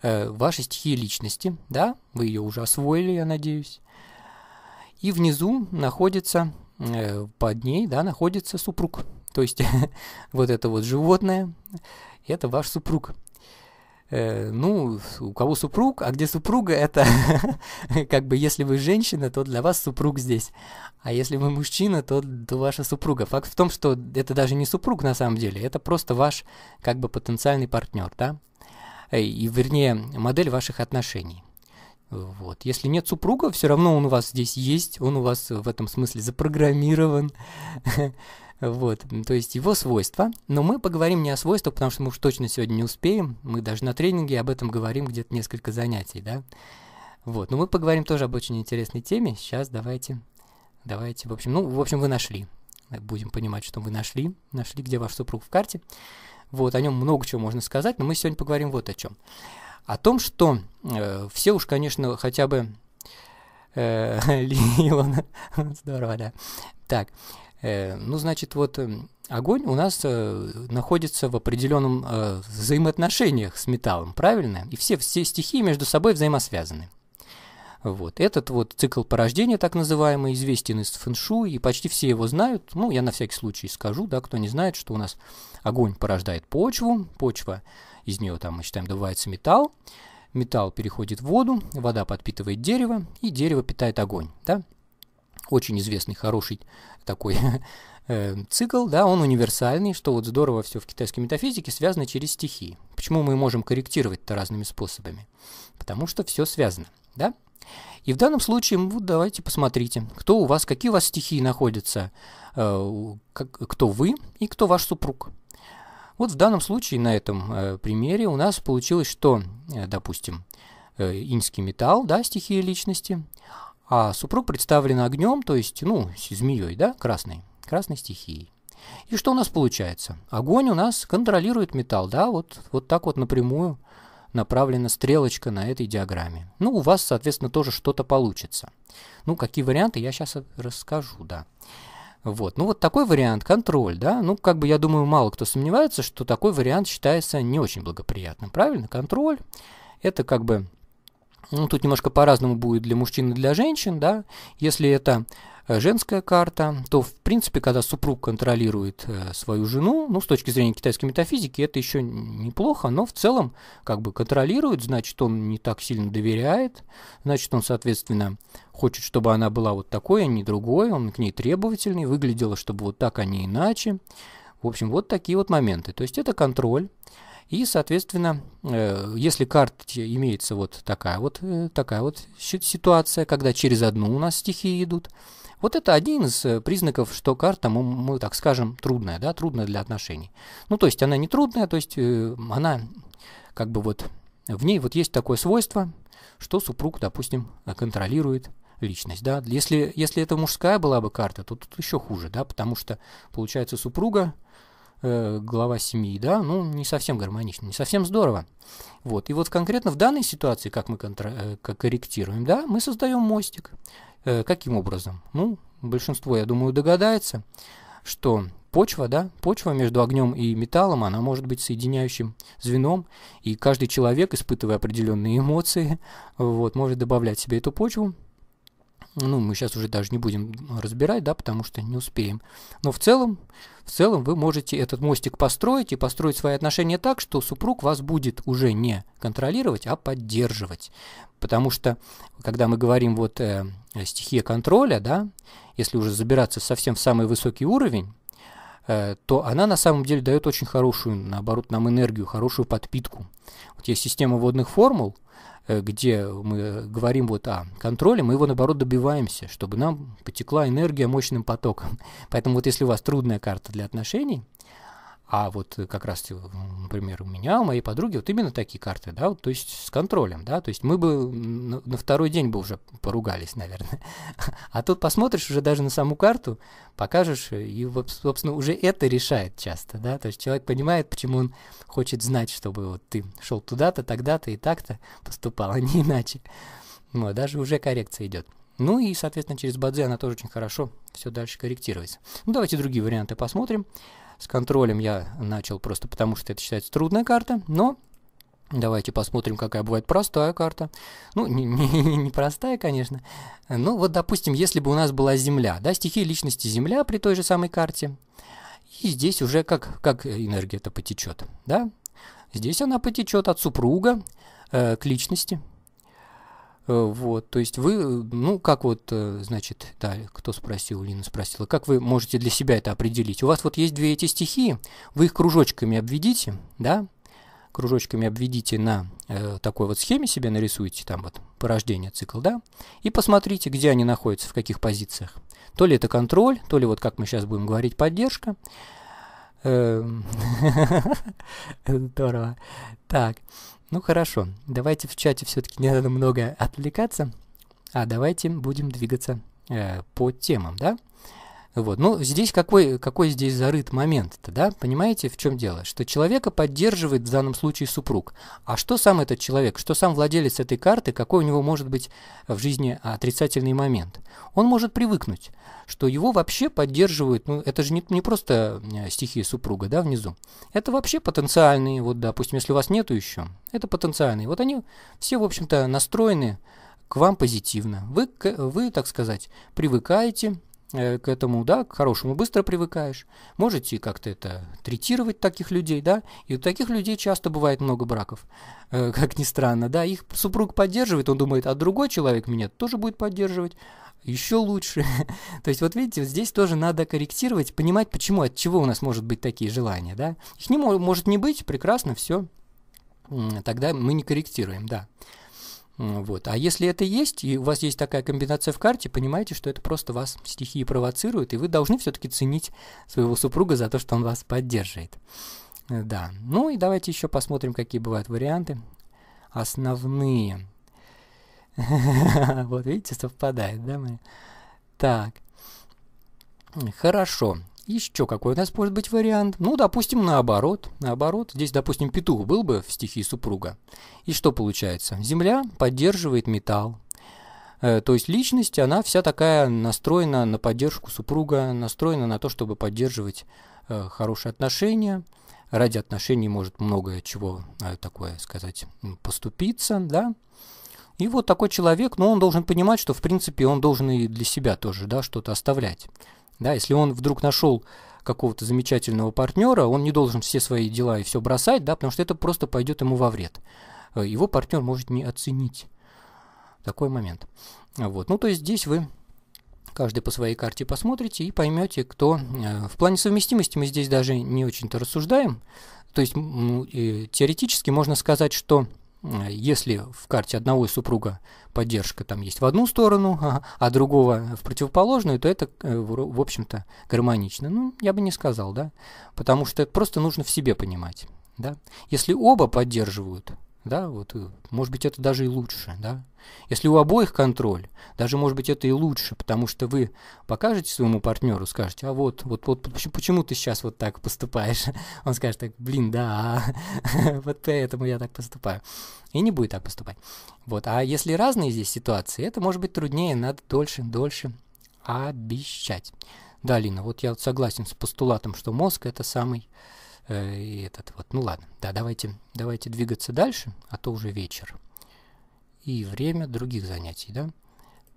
Э, вашей стихии личности, да, вы ее уже освоили, я надеюсь. И внизу находится, э, под ней, да, находится супруг. То есть вот это вот животное, это ваш супруг. Э, ну, у кого супруг, а где супруга, это как бы если вы женщина, то для вас супруг здесь. А если вы мужчина, то, то ваша супруга. Факт в том, что это даже не супруг на самом деле, это просто ваш как бы потенциальный партнер, да? Э, и вернее, модель ваших отношений. Вот. Если нет супруга, все равно он у вас здесь есть, он у вас в этом смысле запрограммирован. Вот, то есть его свойства. Но мы поговорим не о свойствах, потому что мы уж точно сегодня не успеем. Мы даже на тренинге об этом говорим где-то несколько занятий, да. Вот, но мы поговорим тоже об очень интересной теме. Сейчас давайте, давайте, в общем, ну, в общем, вы нашли. Будем понимать, что вы нашли, нашли, где ваш супруг в карте. Вот, о нем много чего можно сказать, но мы сегодня поговорим вот о чем. О том, что э, все уж, конечно, хотя бы э, Илона. Здорово, да. Так, э, ну, значит, вот э, огонь у нас э, находится в определенном э, взаимоотношениях с металлом, правильно? И все, все стихии между собой взаимосвязаны. Вот. Этот вот цикл порождения, так называемый, известен из фэншу, и почти все его знают. Ну, я на всякий случай скажу, да, кто не знает, что у нас огонь порождает почву, почва, из нее там, мы считаем, добывается металл, металл переходит в воду, вода подпитывает дерево, и дерево питает огонь, да. Очень известный, хороший такой э, цикл, да, он универсальный, что вот здорово все в китайской метафизике связано через стихии. Почему мы можем корректировать это разными способами? Потому что все связано, да? И в данном случае, вот давайте посмотрите, кто у вас, какие у вас стихии находятся, э, как, кто вы и кто ваш супруг. Вот в данном случае, на этом э, примере у нас получилось, что, э, допустим, э, инский металл, да, стихия личности, а супруг представлен огнем, то есть, ну, змеей, да, красной, красной стихией. И что у нас получается? Огонь у нас контролирует металл, да, вот, вот так вот напрямую – направлена стрелочка на этой диаграмме. Ну, у вас, соответственно, тоже что-то получится. Ну, какие варианты, я сейчас расскажу, да. Вот. Ну, вот такой вариант, контроль, да. Ну, как бы, я думаю, мало кто сомневается, что такой вариант считается не очень благоприятным. Правильно? Контроль – это как бы ну, тут немножко по-разному будет для мужчин и для женщин, да. Если это Э, женская карта, то, в принципе, когда супруг контролирует э, свою жену, ну, с точки зрения китайской метафизики, это еще неплохо, но в целом как бы контролирует, значит, он не так сильно доверяет, значит, он, соответственно, хочет, чтобы она была вот такой, а не другой, он к ней требовательный, выглядела, чтобы вот так, а не иначе. В общем, вот такие вот моменты. То есть это контроль, и, соответственно, э, если карта имеется вот такая вот, э, такая вот ситуация, когда через одну у нас стихии идут, вот это один из э, признаков, что карта, мы, мы так скажем, трудная, да, трудная для отношений. Ну, то есть она не трудная, то есть она как бы вот, в ней вот есть такое свойство, что супруг, допустим, контролирует личность, да. Если, если это мужская была бы карта, то тут еще хуже, да, потому что, получается, супруга Э, глава семьи, да, ну, не совсем гармонично, не совсем здорово. Вот. И вот конкретно в данной ситуации, как мы контра- э, как корректируем, да, мы создаем мостик. Э, каким образом? Ну, большинство, я думаю, догадается, что почва, да, почва между огнем и металлом, она может быть соединяющим звеном, и каждый человек, испытывая определенные эмоции, вот, может добавлять себе эту почву, ну, мы сейчас уже даже не будем разбирать, да, потому что не успеем. Но в целом, в целом вы можете этот мостик построить и построить свои отношения так, что супруг вас будет уже не контролировать, а поддерживать. Потому что, когда мы говорим вот э, стихия контроля, да, если уже забираться совсем в самый высокий уровень, э, то она на самом деле дает очень хорошую, наоборот, нам энергию, хорошую подпитку. Вот есть система водных формул – Э, где мы говорим вот о контроле, мы его, наоборот, добиваемся, чтобы нам потекла энергия мощным потоком. Поэтому вот если у вас трудная карта для отношений, а вот э, как раз, э, например, у меня, у моей подруги, вот именно такие карты, да, вот, то есть с контролем, да, то есть мы бы на, на второй день бы уже поругались, наверное. А тут посмотришь уже даже на саму карту, покажешь, э, и, собственно, уже это решает часто, да, то есть человек понимает, почему он хочет знать, чтобы вот ты шел туда-то, тогда-то и так-то поступал, а не иначе. Ну, а даже уже коррекция идет. Ну и, соответственно, через Бадзе она тоже очень хорошо все дальше корректируется. Ну, давайте другие варианты посмотрим. С контролем я начал просто потому, что это считается трудная карта, но Давайте посмотрим, какая бывает простая карта. Ну, не, не, не простая, конечно. Ну, вот, допустим, если бы у нас была Земля, да, стихия личности Земля при той же самой карте. И здесь уже как, как энергия-то потечет, да? Здесь она потечет от супруга э, к личности, Э, вот, то есть вы, э, ну, как вот, э, значит, да, кто спросил, Лина спросила, как вы можете для себя это определить? У вас вот есть две эти стихии, вы их кружочками обведите, да, кружочками обведите на э, такой вот схеме себе нарисуете там вот порождение цикл, да, и посмотрите, где они находятся, в каких позициях. То ли это контроль, то ли вот как мы сейчас будем говорить, поддержка. Эм, здорово. Так, ну хорошо, давайте в чате все-таки не надо много отвлекаться, а давайте будем двигаться э, по темам, да? Вот. Ну, здесь какой, какой здесь зарыт момент-то, да? Понимаете, в чем дело? Что человека поддерживает в данном случае супруг. А что сам этот человек, что сам владелец этой карты, какой у него может быть э, в жизни а, отрицательный момент? Он может привыкнуть, что его вообще поддерживают, ну, это же не, не просто э, стихия супруга, да, внизу. Это вообще потенциальные, вот, допустим, если у вас нету еще, это потенциальные. Вот они все, в общем-то, настроены к вам позитивно. Вы, вы так сказать, привыкаете, Э, к этому, да, к хорошему быстро привыкаешь. Можете как-то это третировать таких людей, да, и у таких людей часто бывает много браков, э, как ни странно, да, их супруг поддерживает, он думает, а другой человек меня тоже будет поддерживать, еще лучше. То есть вот видите, здесь тоже надо корректировать, понимать, почему, от чего у нас может быть такие желания, да. Их не может не быть, прекрасно, все, тогда мы не корректируем, да. Вот. А если это есть, и у вас есть такая комбинация в карте, понимаете, что это просто вас стихии провоцирует, и вы должны все-таки ценить своего супруга за то, что он вас поддерживает. Э, да. Ну и давайте еще посмотрим, какие бывают варианты. Основные. Вот видите, совпадает, да? мы? Так. Хорошо. Еще какой у нас может быть вариант? Ну, допустим, наоборот. Наоборот, здесь, допустим, петух был бы в стихии супруга. И что получается? Земля поддерживает металл. Э, то есть личность, она вся такая настроена на поддержку супруга, настроена на то, чтобы поддерживать э, хорошие отношения. Ради отношений может многое чего э, такое сказать поступиться, да? И вот такой человек, но ну, он должен понимать, что в принципе он должен и для себя тоже, да, что-то оставлять. Да, если он вдруг нашел какого-то замечательного партнера, он не должен все свои дела и все бросать, да, потому что это просто пойдет ему во вред. Э, его партнер может не оценить. Такой момент. Вот. Ну, то есть здесь вы каждый по своей карте посмотрите и поймете, кто... Э, в плане совместимости мы здесь даже не очень-то рассуждаем. То есть ну, теоретически можно сказать, что Э, если в карте одного из супруга поддержка там есть в одну сторону, а, а другого в противоположную, то это, э, в общем-то, гармонично. Ну, я бы не сказал, да, потому что это просто нужно в себе понимать, да. Если оба поддерживают, да, вот, э, может быть, это даже и лучше, да. Если у обоих контроль, даже, может быть, это и лучше, потому что вы покажете своему партнеру, скажете, а вот, вот, вот, почему, почему ты сейчас вот так поступаешь? Он скажет так, блин, да, а, вот поэтому я так поступаю. И не будет так поступать. Вот, а если разные здесь ситуации, это может быть труднее, надо дольше, дольше обещать. Да, Лина, вот я согласен с постулатом, что мозг – это самый Э, и этот вот. Ну ладно, да, давайте, давайте двигаться дальше, а то уже вечер. И время других занятий, да.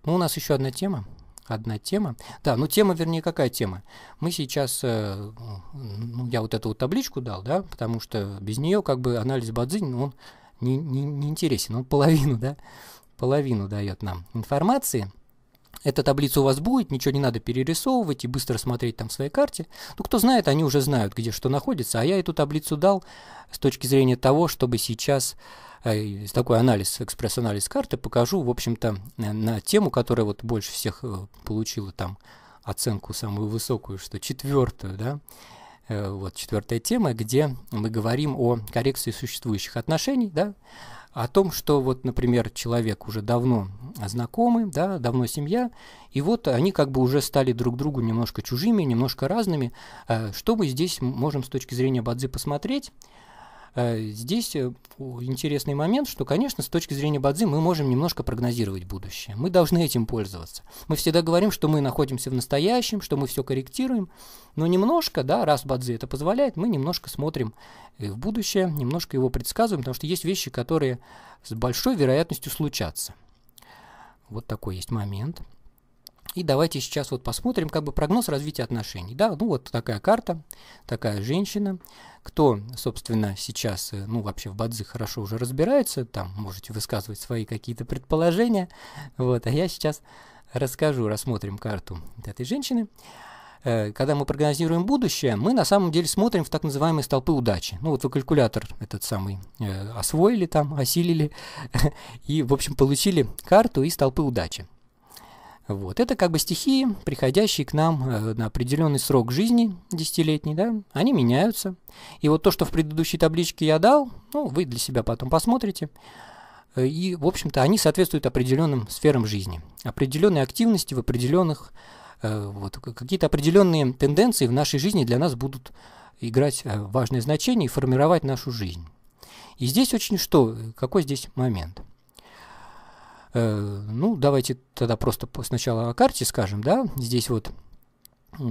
Ну, у нас еще одна тема. Одна тема. Да, ну тема, вернее, какая тема? Мы сейчас, э, ну, я вот эту вот табличку дал, да, потому что без нее как бы анализ Бадзинь, ну, он не, не, не интересен, он половину, да, половину дает нам информации – эта таблица у вас будет, ничего не надо перерисовывать и быстро смотреть там в своей карте. Ну, кто знает, они уже знают, где что находится. А я эту таблицу дал с точки зрения того, чтобы сейчас э, такой анализ, экспресс-анализ карты покажу, в общем-то, э, на тему, которая вот больше всех э, получила там оценку самую высокую, что четвертую, да, Э, вот четвертая тема, где мы говорим о коррекции существующих отношений, да, о том, что вот, например, человек уже давно знакомы, да, давно семья, и вот они как бы уже стали друг другу немножко чужими, немножко разными. Э, что мы здесь можем с точки зрения Бадзи посмотреть? Э, здесь э, интересный момент, что, конечно, с точки зрения Бадзи мы можем немножко прогнозировать будущее. Мы должны этим пользоваться. Мы всегда говорим, что мы находимся в настоящем, что мы все корректируем, но немножко, да, раз Бадзи это позволяет, мы немножко смотрим э, в будущее, немножко его предсказываем, потому что есть вещи, которые с большой вероятностью случатся. Вот такой есть момент. И давайте сейчас вот посмотрим как бы прогноз развития отношений. Да, ну вот такая карта, такая женщина кто, собственно, сейчас, э, ну, вообще в бадзи хорошо уже разбирается, там можете высказывать свои какие-то предположения, вот, а я сейчас расскажу, рассмотрим карту этой женщины. Э, когда мы прогнозируем будущее, мы на самом деле смотрим в так называемые столпы удачи. Ну вот вы калькулятор этот самый э, освоили там, осилили и, в общем, получили карту и столпы удачи. Вот. Это как бы стихии, приходящие к нам э, на определенный срок жизни, десятилетний, да, они меняются. И вот то, что в предыдущей табличке я дал, ну, вы для себя потом посмотрите. Э, и, в общем-то, они соответствуют определенным сферам жизни, определенной активности в определенных, э, вот, какие-то определенные тенденции в нашей жизни для нас будут играть важное значение и формировать нашу жизнь. И здесь очень что, какой здесь момент – Э, ну, давайте тогда просто сначала о карте скажем, да, здесь вот э,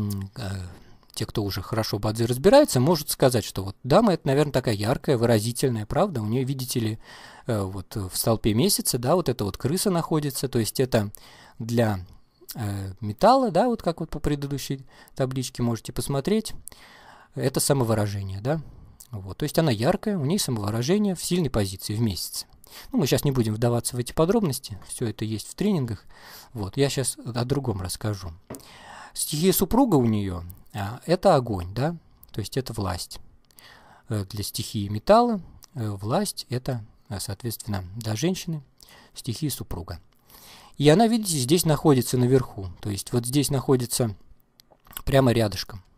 те, кто уже хорошо бадзи разбирается, может сказать, что вот дама это, наверное, такая яркая, выразительная, правда, у нее, видите ли, э, вот в столпе месяца, да, вот эта вот крыса находится, то есть это для металла, да, вот как вот по предыдущей табличке можете посмотреть, это самовыражение, да, вот, то есть она яркая, у ней самовыражение в сильной позиции, в месяце. Ну, мы сейчас не будем вдаваться в эти подробности, все это есть в тренингах. Вот, я сейчас о другом расскажу. Стихия супруга у нее а, – это огонь, да, то есть это власть. Э, для стихии металла э, власть – это, э, соответственно, для женщины стихии супруга. И она, видите, здесь находится наверху, то есть вот здесь находится прямо рядышком –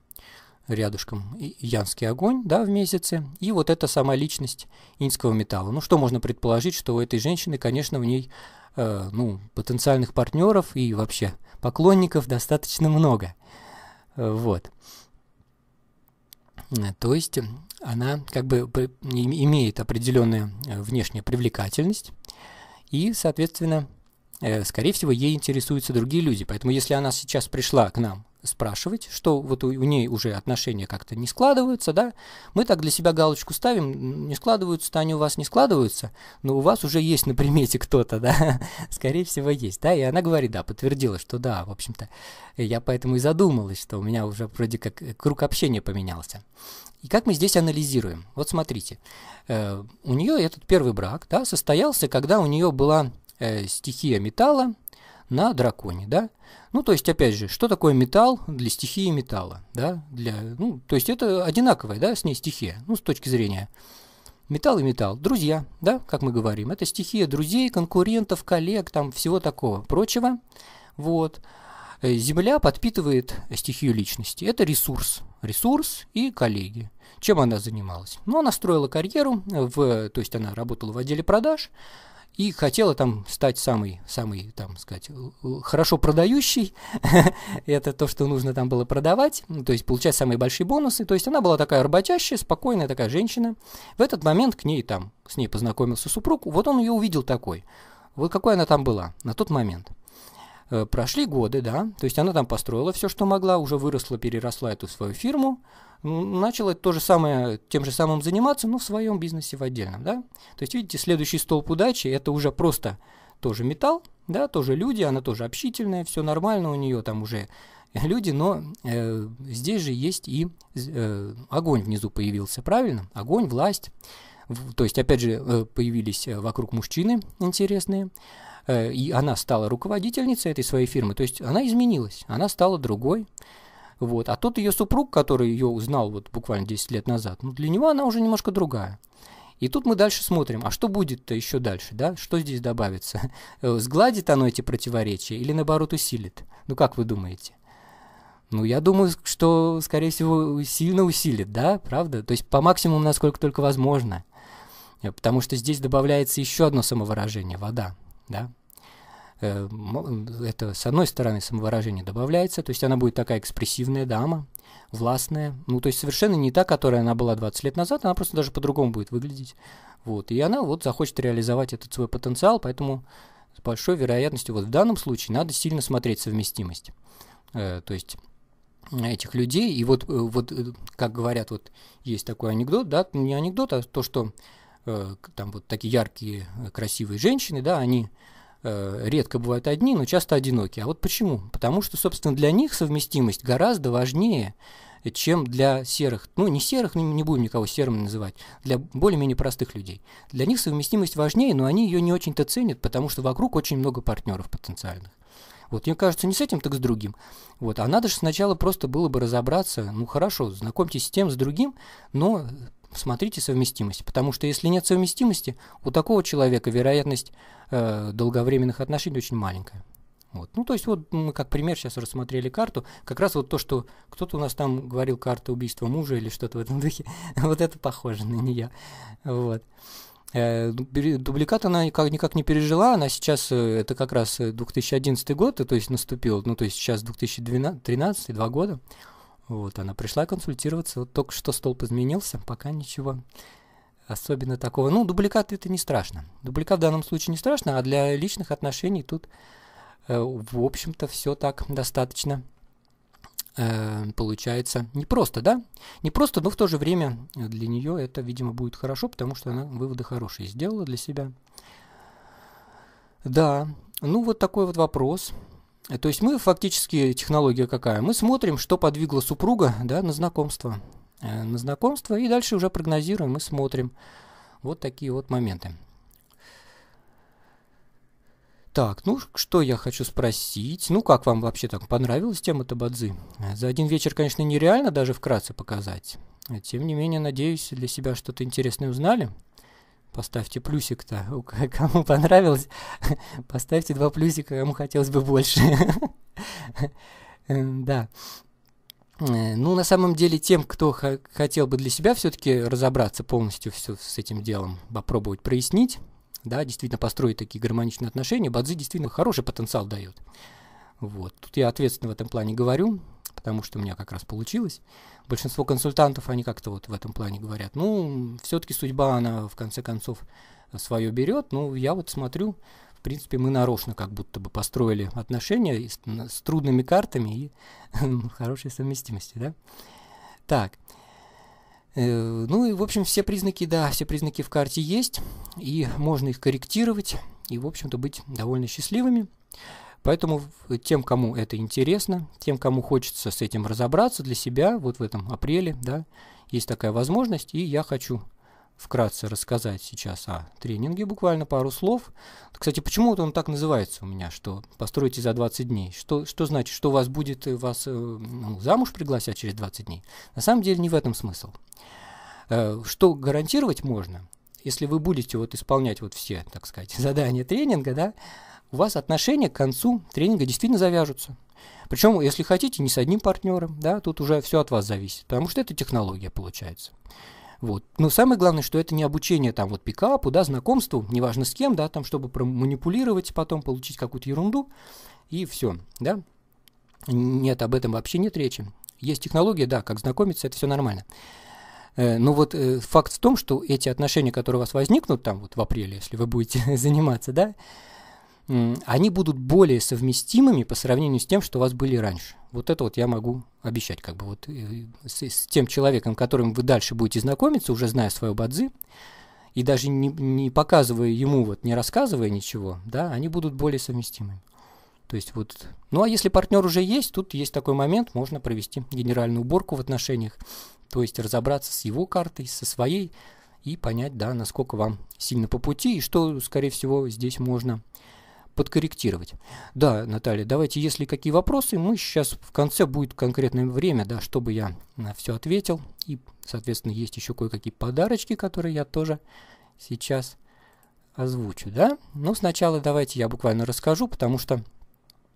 рядышком янский огонь да, в месяце, и вот эта сама личность инского металла. Ну, что можно предположить, что у этой женщины, конечно, в ней э, ну, потенциальных партнеров и вообще поклонников достаточно много. Э, вот. Э, то есть она как бы имеет определенную э, внешнюю привлекательность, и, соответственно, скорее всего, ей интересуются другие люди. Поэтому если она сейчас пришла к нам спрашивать, что вот у, у ней уже отношения как-то не складываются, да, мы так для себя галочку ставим, не складываются-то они у вас не складываются, но у вас уже есть на примете кто-то, да, скорее всего есть, да, и она говорит, да, подтвердила, что да, в общем-то, я поэтому и задумалась, что у меня уже вроде как э, круг общения поменялся. И как мы здесь анализируем? Вот смотрите, э, у нее этот первый брак, да, состоялся, когда у нее была э, стихия металла, на драконе, да? Ну, то есть, опять же, что такое металл для стихии металла, да? Для, ну, то есть, это одинаковая, да, с ней стихия, ну, с точки зрения Металл и металл. Друзья, да, как мы говорим. Это стихия друзей, конкурентов, коллег, там всего такого прочего. Вот. Э, Земля подпитывает стихию личности. Это ресурс. Ресурс и коллеги. Чем она занималась? Ну, она строила карьеру, в, то есть она работала в отделе продаж, и хотела там стать самой, самой, там сказать, хорошо продающей. это то, что нужно там было продавать, ну, то есть получать самые большие бонусы. То есть она была такая работящая, спокойная такая женщина. В этот момент к ней там, с ней познакомился супруг. Вот он ее увидел такой. Вот какой она там была на тот момент. Э, прошли годы, да, то есть она там построила все, что могла, уже выросла, переросла эту свою фирму, начал это то же самое, тем же самым заниматься, но в своем бизнесе в отдельном. Да? То есть, видите, следующий столб удачи – это уже просто тоже металл, да, тоже люди, она тоже общительная, все нормально у нее там уже люди, но э, здесь же есть и э, огонь внизу появился, правильно? Огонь, власть. В, то есть, опять же, э, появились э, вокруг мужчины интересные, э, и она стала руководительницей этой своей фирмы, то есть она изменилась, она стала другой. Вот. А тот ее супруг, который ее узнал вот буквально 10 лет назад, ну, для него она уже немножко другая. И тут мы дальше смотрим, а что будет-то еще дальше, да? Что здесь добавится? Э, сгладит оно эти противоречия или, наоборот, усилит? Ну, как вы думаете? Ну, я думаю, что, скорее всего, сильно усилит, да? Правда? То есть по максимуму, насколько только возможно. Э, потому что здесь добавляется еще одно самовыражение – вода, да? Э, это с одной стороны самовыражение добавляется, то есть она будет такая экспрессивная дама, властная, ну то есть совершенно не та, которая она была 20 лет назад, она просто даже по-другому будет выглядеть, вот, и она вот захочет реализовать этот свой потенциал, поэтому с большой вероятностью вот в данном случае надо сильно смотреть совместимость, э, то есть этих людей, и вот, э, вот, э, как говорят, вот есть такой анекдот, да, не анекдот, а то, что э, там вот такие яркие, красивые женщины, да, они Э, редко бывают одни, но часто одиноки. А вот почему? Потому что, собственно, для них совместимость гораздо важнее, чем для серых, ну не серых, не будем никого серым называть, для более-менее простых людей. Для них совместимость важнее, но они ее не очень-то ценят, потому что вокруг очень много партнеров потенциальных. Вот, мне кажется, не с этим, так с другим. Вот, а надо же сначала просто было бы разобраться, ну хорошо, знакомьтесь с тем, с другим, но смотрите совместимость, потому что если нет совместимости, у такого человека вероятность э, долговременных отношений очень маленькая. Вот. Ну, то есть вот мы как пример сейчас рассмотрели карту, как раз вот то, что кто-то у нас там говорил карта убийства мужа или что-то в этом духе, вот это похоже на нее. Вот. Э, дубликат она никак, никак не пережила, она сейчас, э, это как раз 2011 э, год, то есть наступил, ну то есть сейчас 2012, 2013, два года, вот, она пришла консультироваться, вот только что столб изменился, пока ничего особенно такого. Ну, дубликат это не страшно. Дубликат в данном случае не страшно, а для личных отношений тут, э, в общем-то, все так достаточно э, получается не просто, да? Не просто, но в то же время для нее это, видимо, будет хорошо, потому что она выводы хорошие сделала для себя. Да, ну вот такой вот вопрос. То есть мы фактически, технология какая? Мы смотрим, что подвигло супруга да, на знакомство. Э, на знакомство и дальше уже прогнозируем и смотрим. Вот такие вот моменты. Так, ну что я хочу спросить? Ну как вам вообще так понравилась тема Табадзы? Э, за один вечер, конечно, нереально даже вкратце показать. Э, тем не менее, надеюсь, для себя что-то интересное узнали. Поставьте плюсик-то. Кому понравилось, поставьте два плюсика, кому хотелось бы больше. Э, да. Э, ну, на самом деле, тем, кто хотел бы для себя все-таки разобраться полностью все с этим делом, попробовать прояснить, да, действительно построить такие гармоничные отношения, Бадзи действительно хороший потенциал дает. Вот. Тут я ответственно в этом плане говорю потому что у меня как раз получилось. Большинство консультантов, они как-то вот в этом плане говорят, ну, все-таки судьба, она в конце концов свое берет, ну, я вот смотрю, в принципе, мы нарочно как будто бы построили отношения с, с трудными картами и хорошей совместимости, да? Так, э, ну и, в общем, все признаки, да, все признаки в карте есть, и можно их корректировать, и, в общем-то, быть довольно счастливыми. Поэтому тем, кому это интересно, тем, кому хочется с этим разобраться для себя, вот в этом апреле, да, есть такая возможность, и я хочу вкратце рассказать сейчас о тренинге, буквально пару слов. Кстати, почему он так называется у меня, что постройте за 20 дней. Что, что значит, что вас будет, э, вас э, ну, замуж пригласят через 20 дней? На самом деле не в этом смысл. Э, что гарантировать можно, если вы будете вот исполнять вот все, так сказать, задания тренинга, да, у вас отношения к концу тренинга действительно завяжутся. Причем, если хотите, не с одним партнером, да, тут уже все от вас зависит, потому что это технология получается. Вот. Но самое главное, что это не обучение там вот пикапу, да, знакомству, неважно с кем, да, там, чтобы проманипулировать потом получить какую-то ерунду, и все, да. Нет, об этом вообще нет речи. Есть технология, да, как знакомиться, это все нормально. Э, но вот э, факт в том, что эти отношения, которые у вас возникнут там вот в апреле, если вы будете заниматься, да, они будут более совместимыми по сравнению с тем, что у вас были раньше. Вот это вот я могу обещать, как бы вот э, с, с тем человеком, которым вы дальше будете знакомиться, уже зная свою бадзи, и даже не, не показывая ему, вот не рассказывая ничего, да, они будут более совместимыми. То есть вот, ну а если партнер уже есть, тут есть такой момент, можно провести генеральную уборку в отношениях, то есть разобраться с его картой, со своей, и понять, да, насколько вам сильно по пути, и что, скорее всего, здесь можно подкорректировать. Да, Наталья, давайте, если какие вопросы, мы сейчас в конце будет конкретное время, да, чтобы я на все ответил. И, соответственно, есть еще кое-какие подарочки, которые я тоже сейчас озвучу, да. Но сначала давайте я буквально расскажу, потому что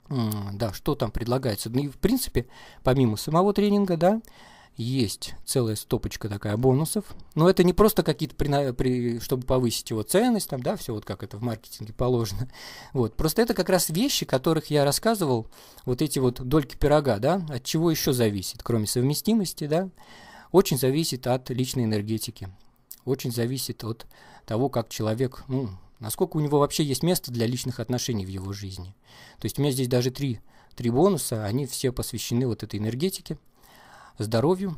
да, что там предлагается. Ну и в принципе, помимо самого тренинга, да, есть целая стопочка такая бонусов, но это не просто какие-то, при, при, чтобы повысить его ценность, там, да, все вот как это в маркетинге положено, вот, просто это как раз вещи, которых я рассказывал, вот эти вот дольки пирога, да, от чего еще зависит, кроме совместимости, да, очень зависит от личной энергетики, очень зависит от того, как человек, ну, насколько у него вообще есть место для личных отношений в его жизни. То есть у меня здесь даже три, три бонуса, они все посвящены вот этой энергетике здоровью.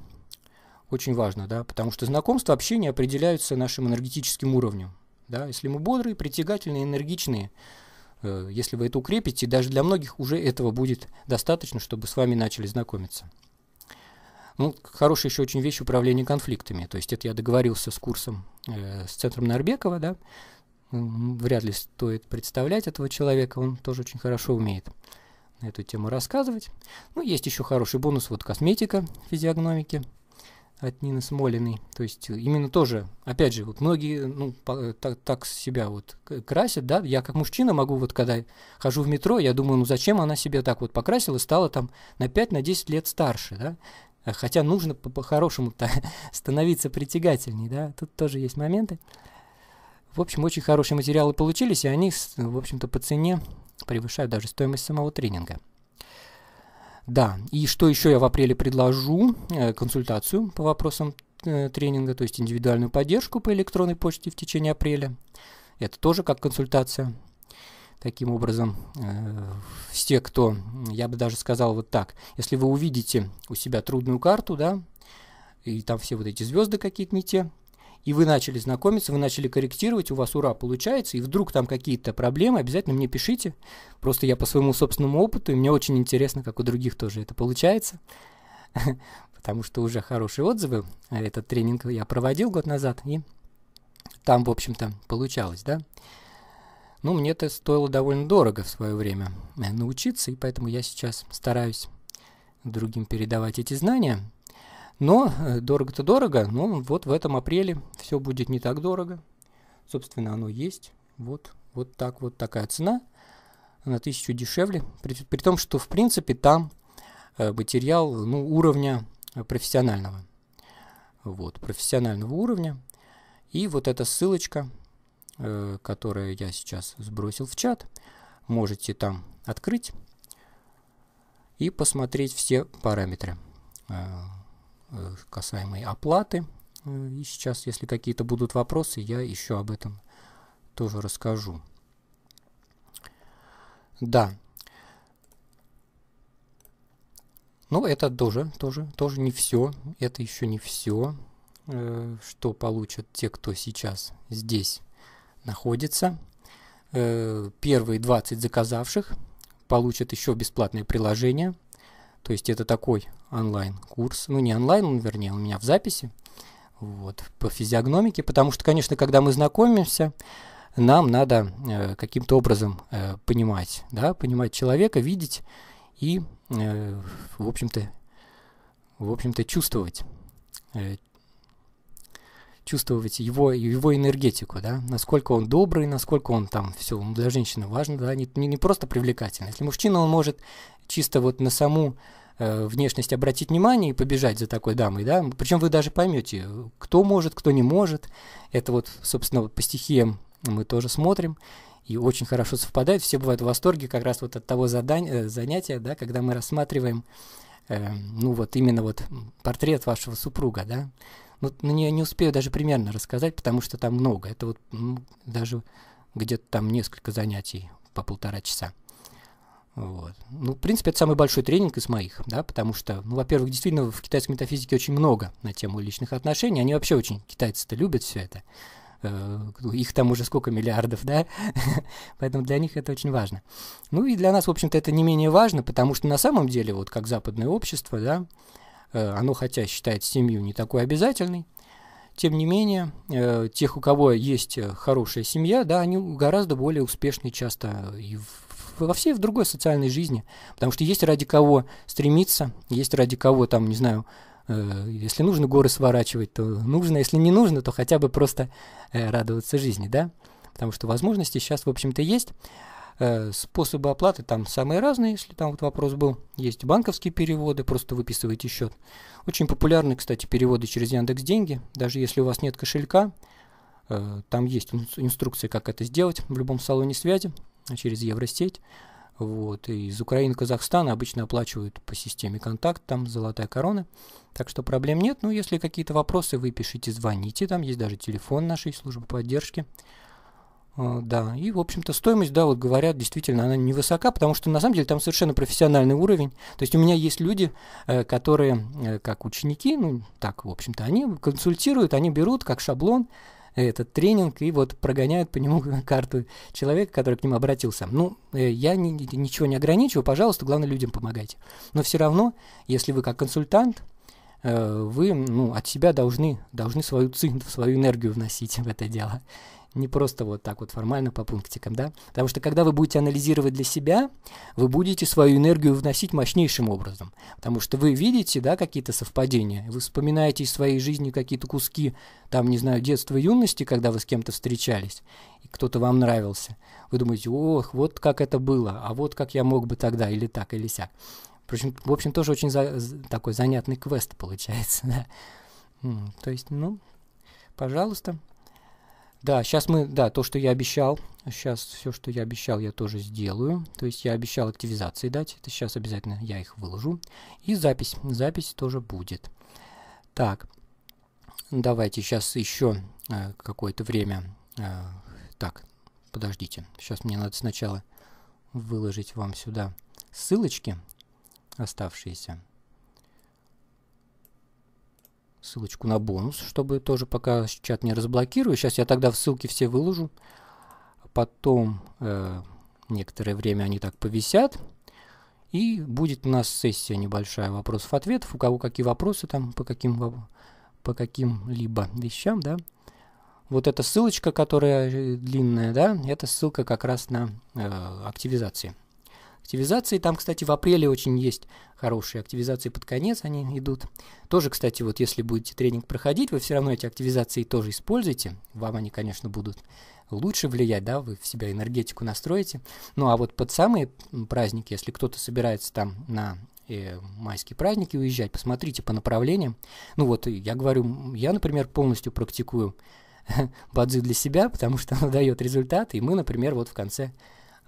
Очень важно, да, потому что знакомства, общение определяются нашим энергетическим уровнем. Да? Если мы бодрые, притягательные, энергичные, э, если вы это укрепите, даже для многих уже этого будет достаточно, чтобы с вами начали знакомиться. Ну, хорошая еще очень вещь управления конфликтами. То есть это я договорился с курсом, э, с центром Нарбекова, да, вряд ли стоит представлять этого человека, он тоже очень хорошо умеет на эту тему рассказывать. Ну, есть еще хороший бонус, вот косметика физиогномики от Нины Смолиной. То есть э, именно тоже, опять же, вот многие ну, по, э, так, так себя вот красят, да. Я как мужчина могу, вот когда хожу в метро, я думаю, ну зачем она себе так вот покрасила, стала там на 5-10 на лет старше, да. Э, хотя нужно по-хорошему по становиться притягательней, да. Тут тоже есть моменты. В общем, очень хорошие материалы получились, и они, в общем-то, по цене превышают даже стоимость самого тренинга. Да, и что еще я в апреле предложу? Э, консультацию по вопросам э, тренинга, то есть индивидуальную поддержку по электронной почте в течение апреля. Это тоже как консультация. Таким образом, все, э, кто, я бы даже сказал вот так, если вы увидите у себя трудную карту, да, и там все вот эти звезды какие-то не те, и вы начали знакомиться, вы начали корректировать, у вас ура получается, и вдруг там какие-то проблемы, обязательно мне пишите. Просто я по своему собственному опыту, и мне очень интересно, как у других тоже это получается, потому что уже хорошие отзывы. А этот тренинг я проводил год назад, и там, в общем-то, получалось, да. Ну, мне это стоило довольно дорого в свое время э, научиться, и поэтому я сейчас стараюсь другим передавать эти знания – но э, дорого-то дорого, но вот в этом апреле все будет не так дорого. Собственно, оно есть. Вот, вот так, вот такая цена. На тысячу дешевле. При, при том, что в принципе там э, материал ну, уровня профессионального. Вот, профессионального уровня. И вот эта ссылочка, э, которую я сейчас сбросил в чат, можете там открыть и посмотреть все параметры э, Э, касаемый оплаты. Э, и сейчас, если какие-то будут вопросы, я еще об этом тоже расскажу. Да. Ну, это тоже, тоже, тоже не все. Это еще не все, э, что получат те, кто сейчас здесь находится. первые 20 заказавших получат еще бесплатное приложение – то есть это такой онлайн-курс. Ну, не онлайн, он, ну, вернее, у меня в записи. Вот, по физиогномике. Потому что, конечно, когда мы знакомимся, нам надо э, каким-то образом э, понимать, да, понимать человека, видеть и, э, в общем-то, в общем-то, чувствовать, э, чувствовать его, его энергетику, да, насколько он добрый, насколько он там все, ну, для женщины важно, да, не, не, просто привлекательно. Если мужчина, он может чисто вот на саму э, внешность обратить внимание и побежать за такой дамой, да, причем вы даже поймете, кто может, кто не может, это вот, собственно, по стихиям мы тоже смотрим, и очень хорошо совпадает, все бывают в восторге как раз вот от того задания, э, занятия, да, когда мы рассматриваем, э, ну вот именно вот портрет вашего супруга, да, ну, на нее не успею даже примерно рассказать, потому что там много. Это вот ну, даже где-то там несколько занятий по полтора часа. Вот. Ну, в принципе, это самый большой тренинг из моих, да, потому что, ну, во-первых, действительно в китайской метафизике очень много на тему личных отношений. Они вообще очень, китайцы-то любят все это. Э, их там уже сколько миллиардов, да? Поэтому для них это очень важно. Ну и для нас, в общем-то, это не менее важно, потому что на самом деле, вот как западное общество, да, Э, оно хотя считает семью не такой обязательной, тем не менее, э, тех, у кого есть э, хорошая семья, да, они гораздо более успешны часто и в, во всей в другой социальной жизни, потому что есть ради кого стремиться, есть ради кого там, не знаю, э, если нужно горы сворачивать, то нужно, если не нужно, то хотя бы просто э, радоваться жизни, да, потому что возможности сейчас, в общем-то, есть. Э, способы оплаты там самые разные, если там вот вопрос был. Есть банковские переводы, просто выписываете счет. Очень популярны, кстати, переводы через Яндекс Деньги. Даже если у вас нет кошелька, э, там есть инструкция, как это сделать в любом салоне связи а через Евросеть. Вот. И из Украины, Казахстана обычно оплачивают по системе контакт, там золотая корона. Так что проблем нет. но ну, если какие-то вопросы, вы пишите, звоните. Там есть даже телефон нашей службы поддержки. А, да, и, в общем-то, стоимость, да, вот говорят, действительно, она невысока, потому что, на самом деле, там совершенно профессиональный уровень. То есть у меня есть люди, э, которые, э, как ученики, ну, так, в общем-то, они консультируют, они берут как шаблон этот тренинг и вот прогоняют по нему карту человека, который к ним обратился. Ну, э, я ни, ничего не ограничиваю, пожалуйста, главное, людям помогайте. Но все равно, если вы как консультант, вы ну, от себя должны, должны свою цинь, свою энергию вносить в это дело не просто вот так вот формально по пунктикам, да? Потому что когда вы будете анализировать для себя, вы будете свою энергию вносить мощнейшим образом, потому что вы видите, да, какие-то совпадения, вы вспоминаете из своей жизни какие-то куски, там, не знаю, детства, юности, когда вы с кем-то встречались, и кто-то вам нравился. Вы думаете, ох, вот как это было, а вот как я мог бы тогда, или так, или сяк. Причем, в общем, тоже очень за, такой занятный квест получается, да. То есть, ну, пожалуйста, да, сейчас мы, да, то, что я обещал, сейчас все, что я обещал, я тоже сделаю. То есть я обещал активизации дать, это сейчас обязательно я их выложу. И запись, запись тоже будет. Так, давайте сейчас еще э, какое-то время. Э, так, подождите, сейчас мне надо сначала выложить вам сюда ссылочки оставшиеся ссылочку на бонус, чтобы тоже пока чат не разблокирую. Сейчас я тогда в ссылки все выложу. Потом э, некоторое время они так повисят. И будет у нас сессия небольшая вопросов-ответов. У кого какие вопросы там по каким по каким-либо вещам, да. Вот эта ссылочка, которая э, длинная, да, это ссылка как раз на э, активизации активизации. Там, кстати, в апреле очень есть хорошие активизации под конец, они идут. Тоже, кстати, вот если будете тренинг проходить, вы все равно эти активизации тоже используете. Вам они, конечно, будут лучше влиять, да, вы в себя энергетику настроите. Ну а вот под самые праздники, если кто-то собирается там на э, майские праздники уезжать, посмотрите по направлениям. Ну вот, я говорю, я, например, полностью практикую бадзи для себя, потому что она дает результаты, и мы, например, вот в конце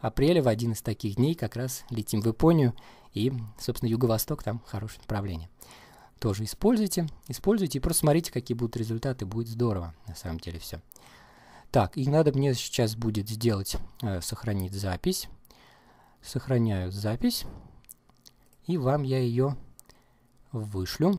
апреля, в один из таких дней, как раз летим в Японию, и, собственно, Юго-Восток, там хорошее направление. Тоже используйте, используйте и просто смотрите, какие будут результаты, будет здорово, на самом деле все. Так, и надо мне сейчас будет сделать, э, сохранить запись. Сохраняю запись, и вам я ее вышлю.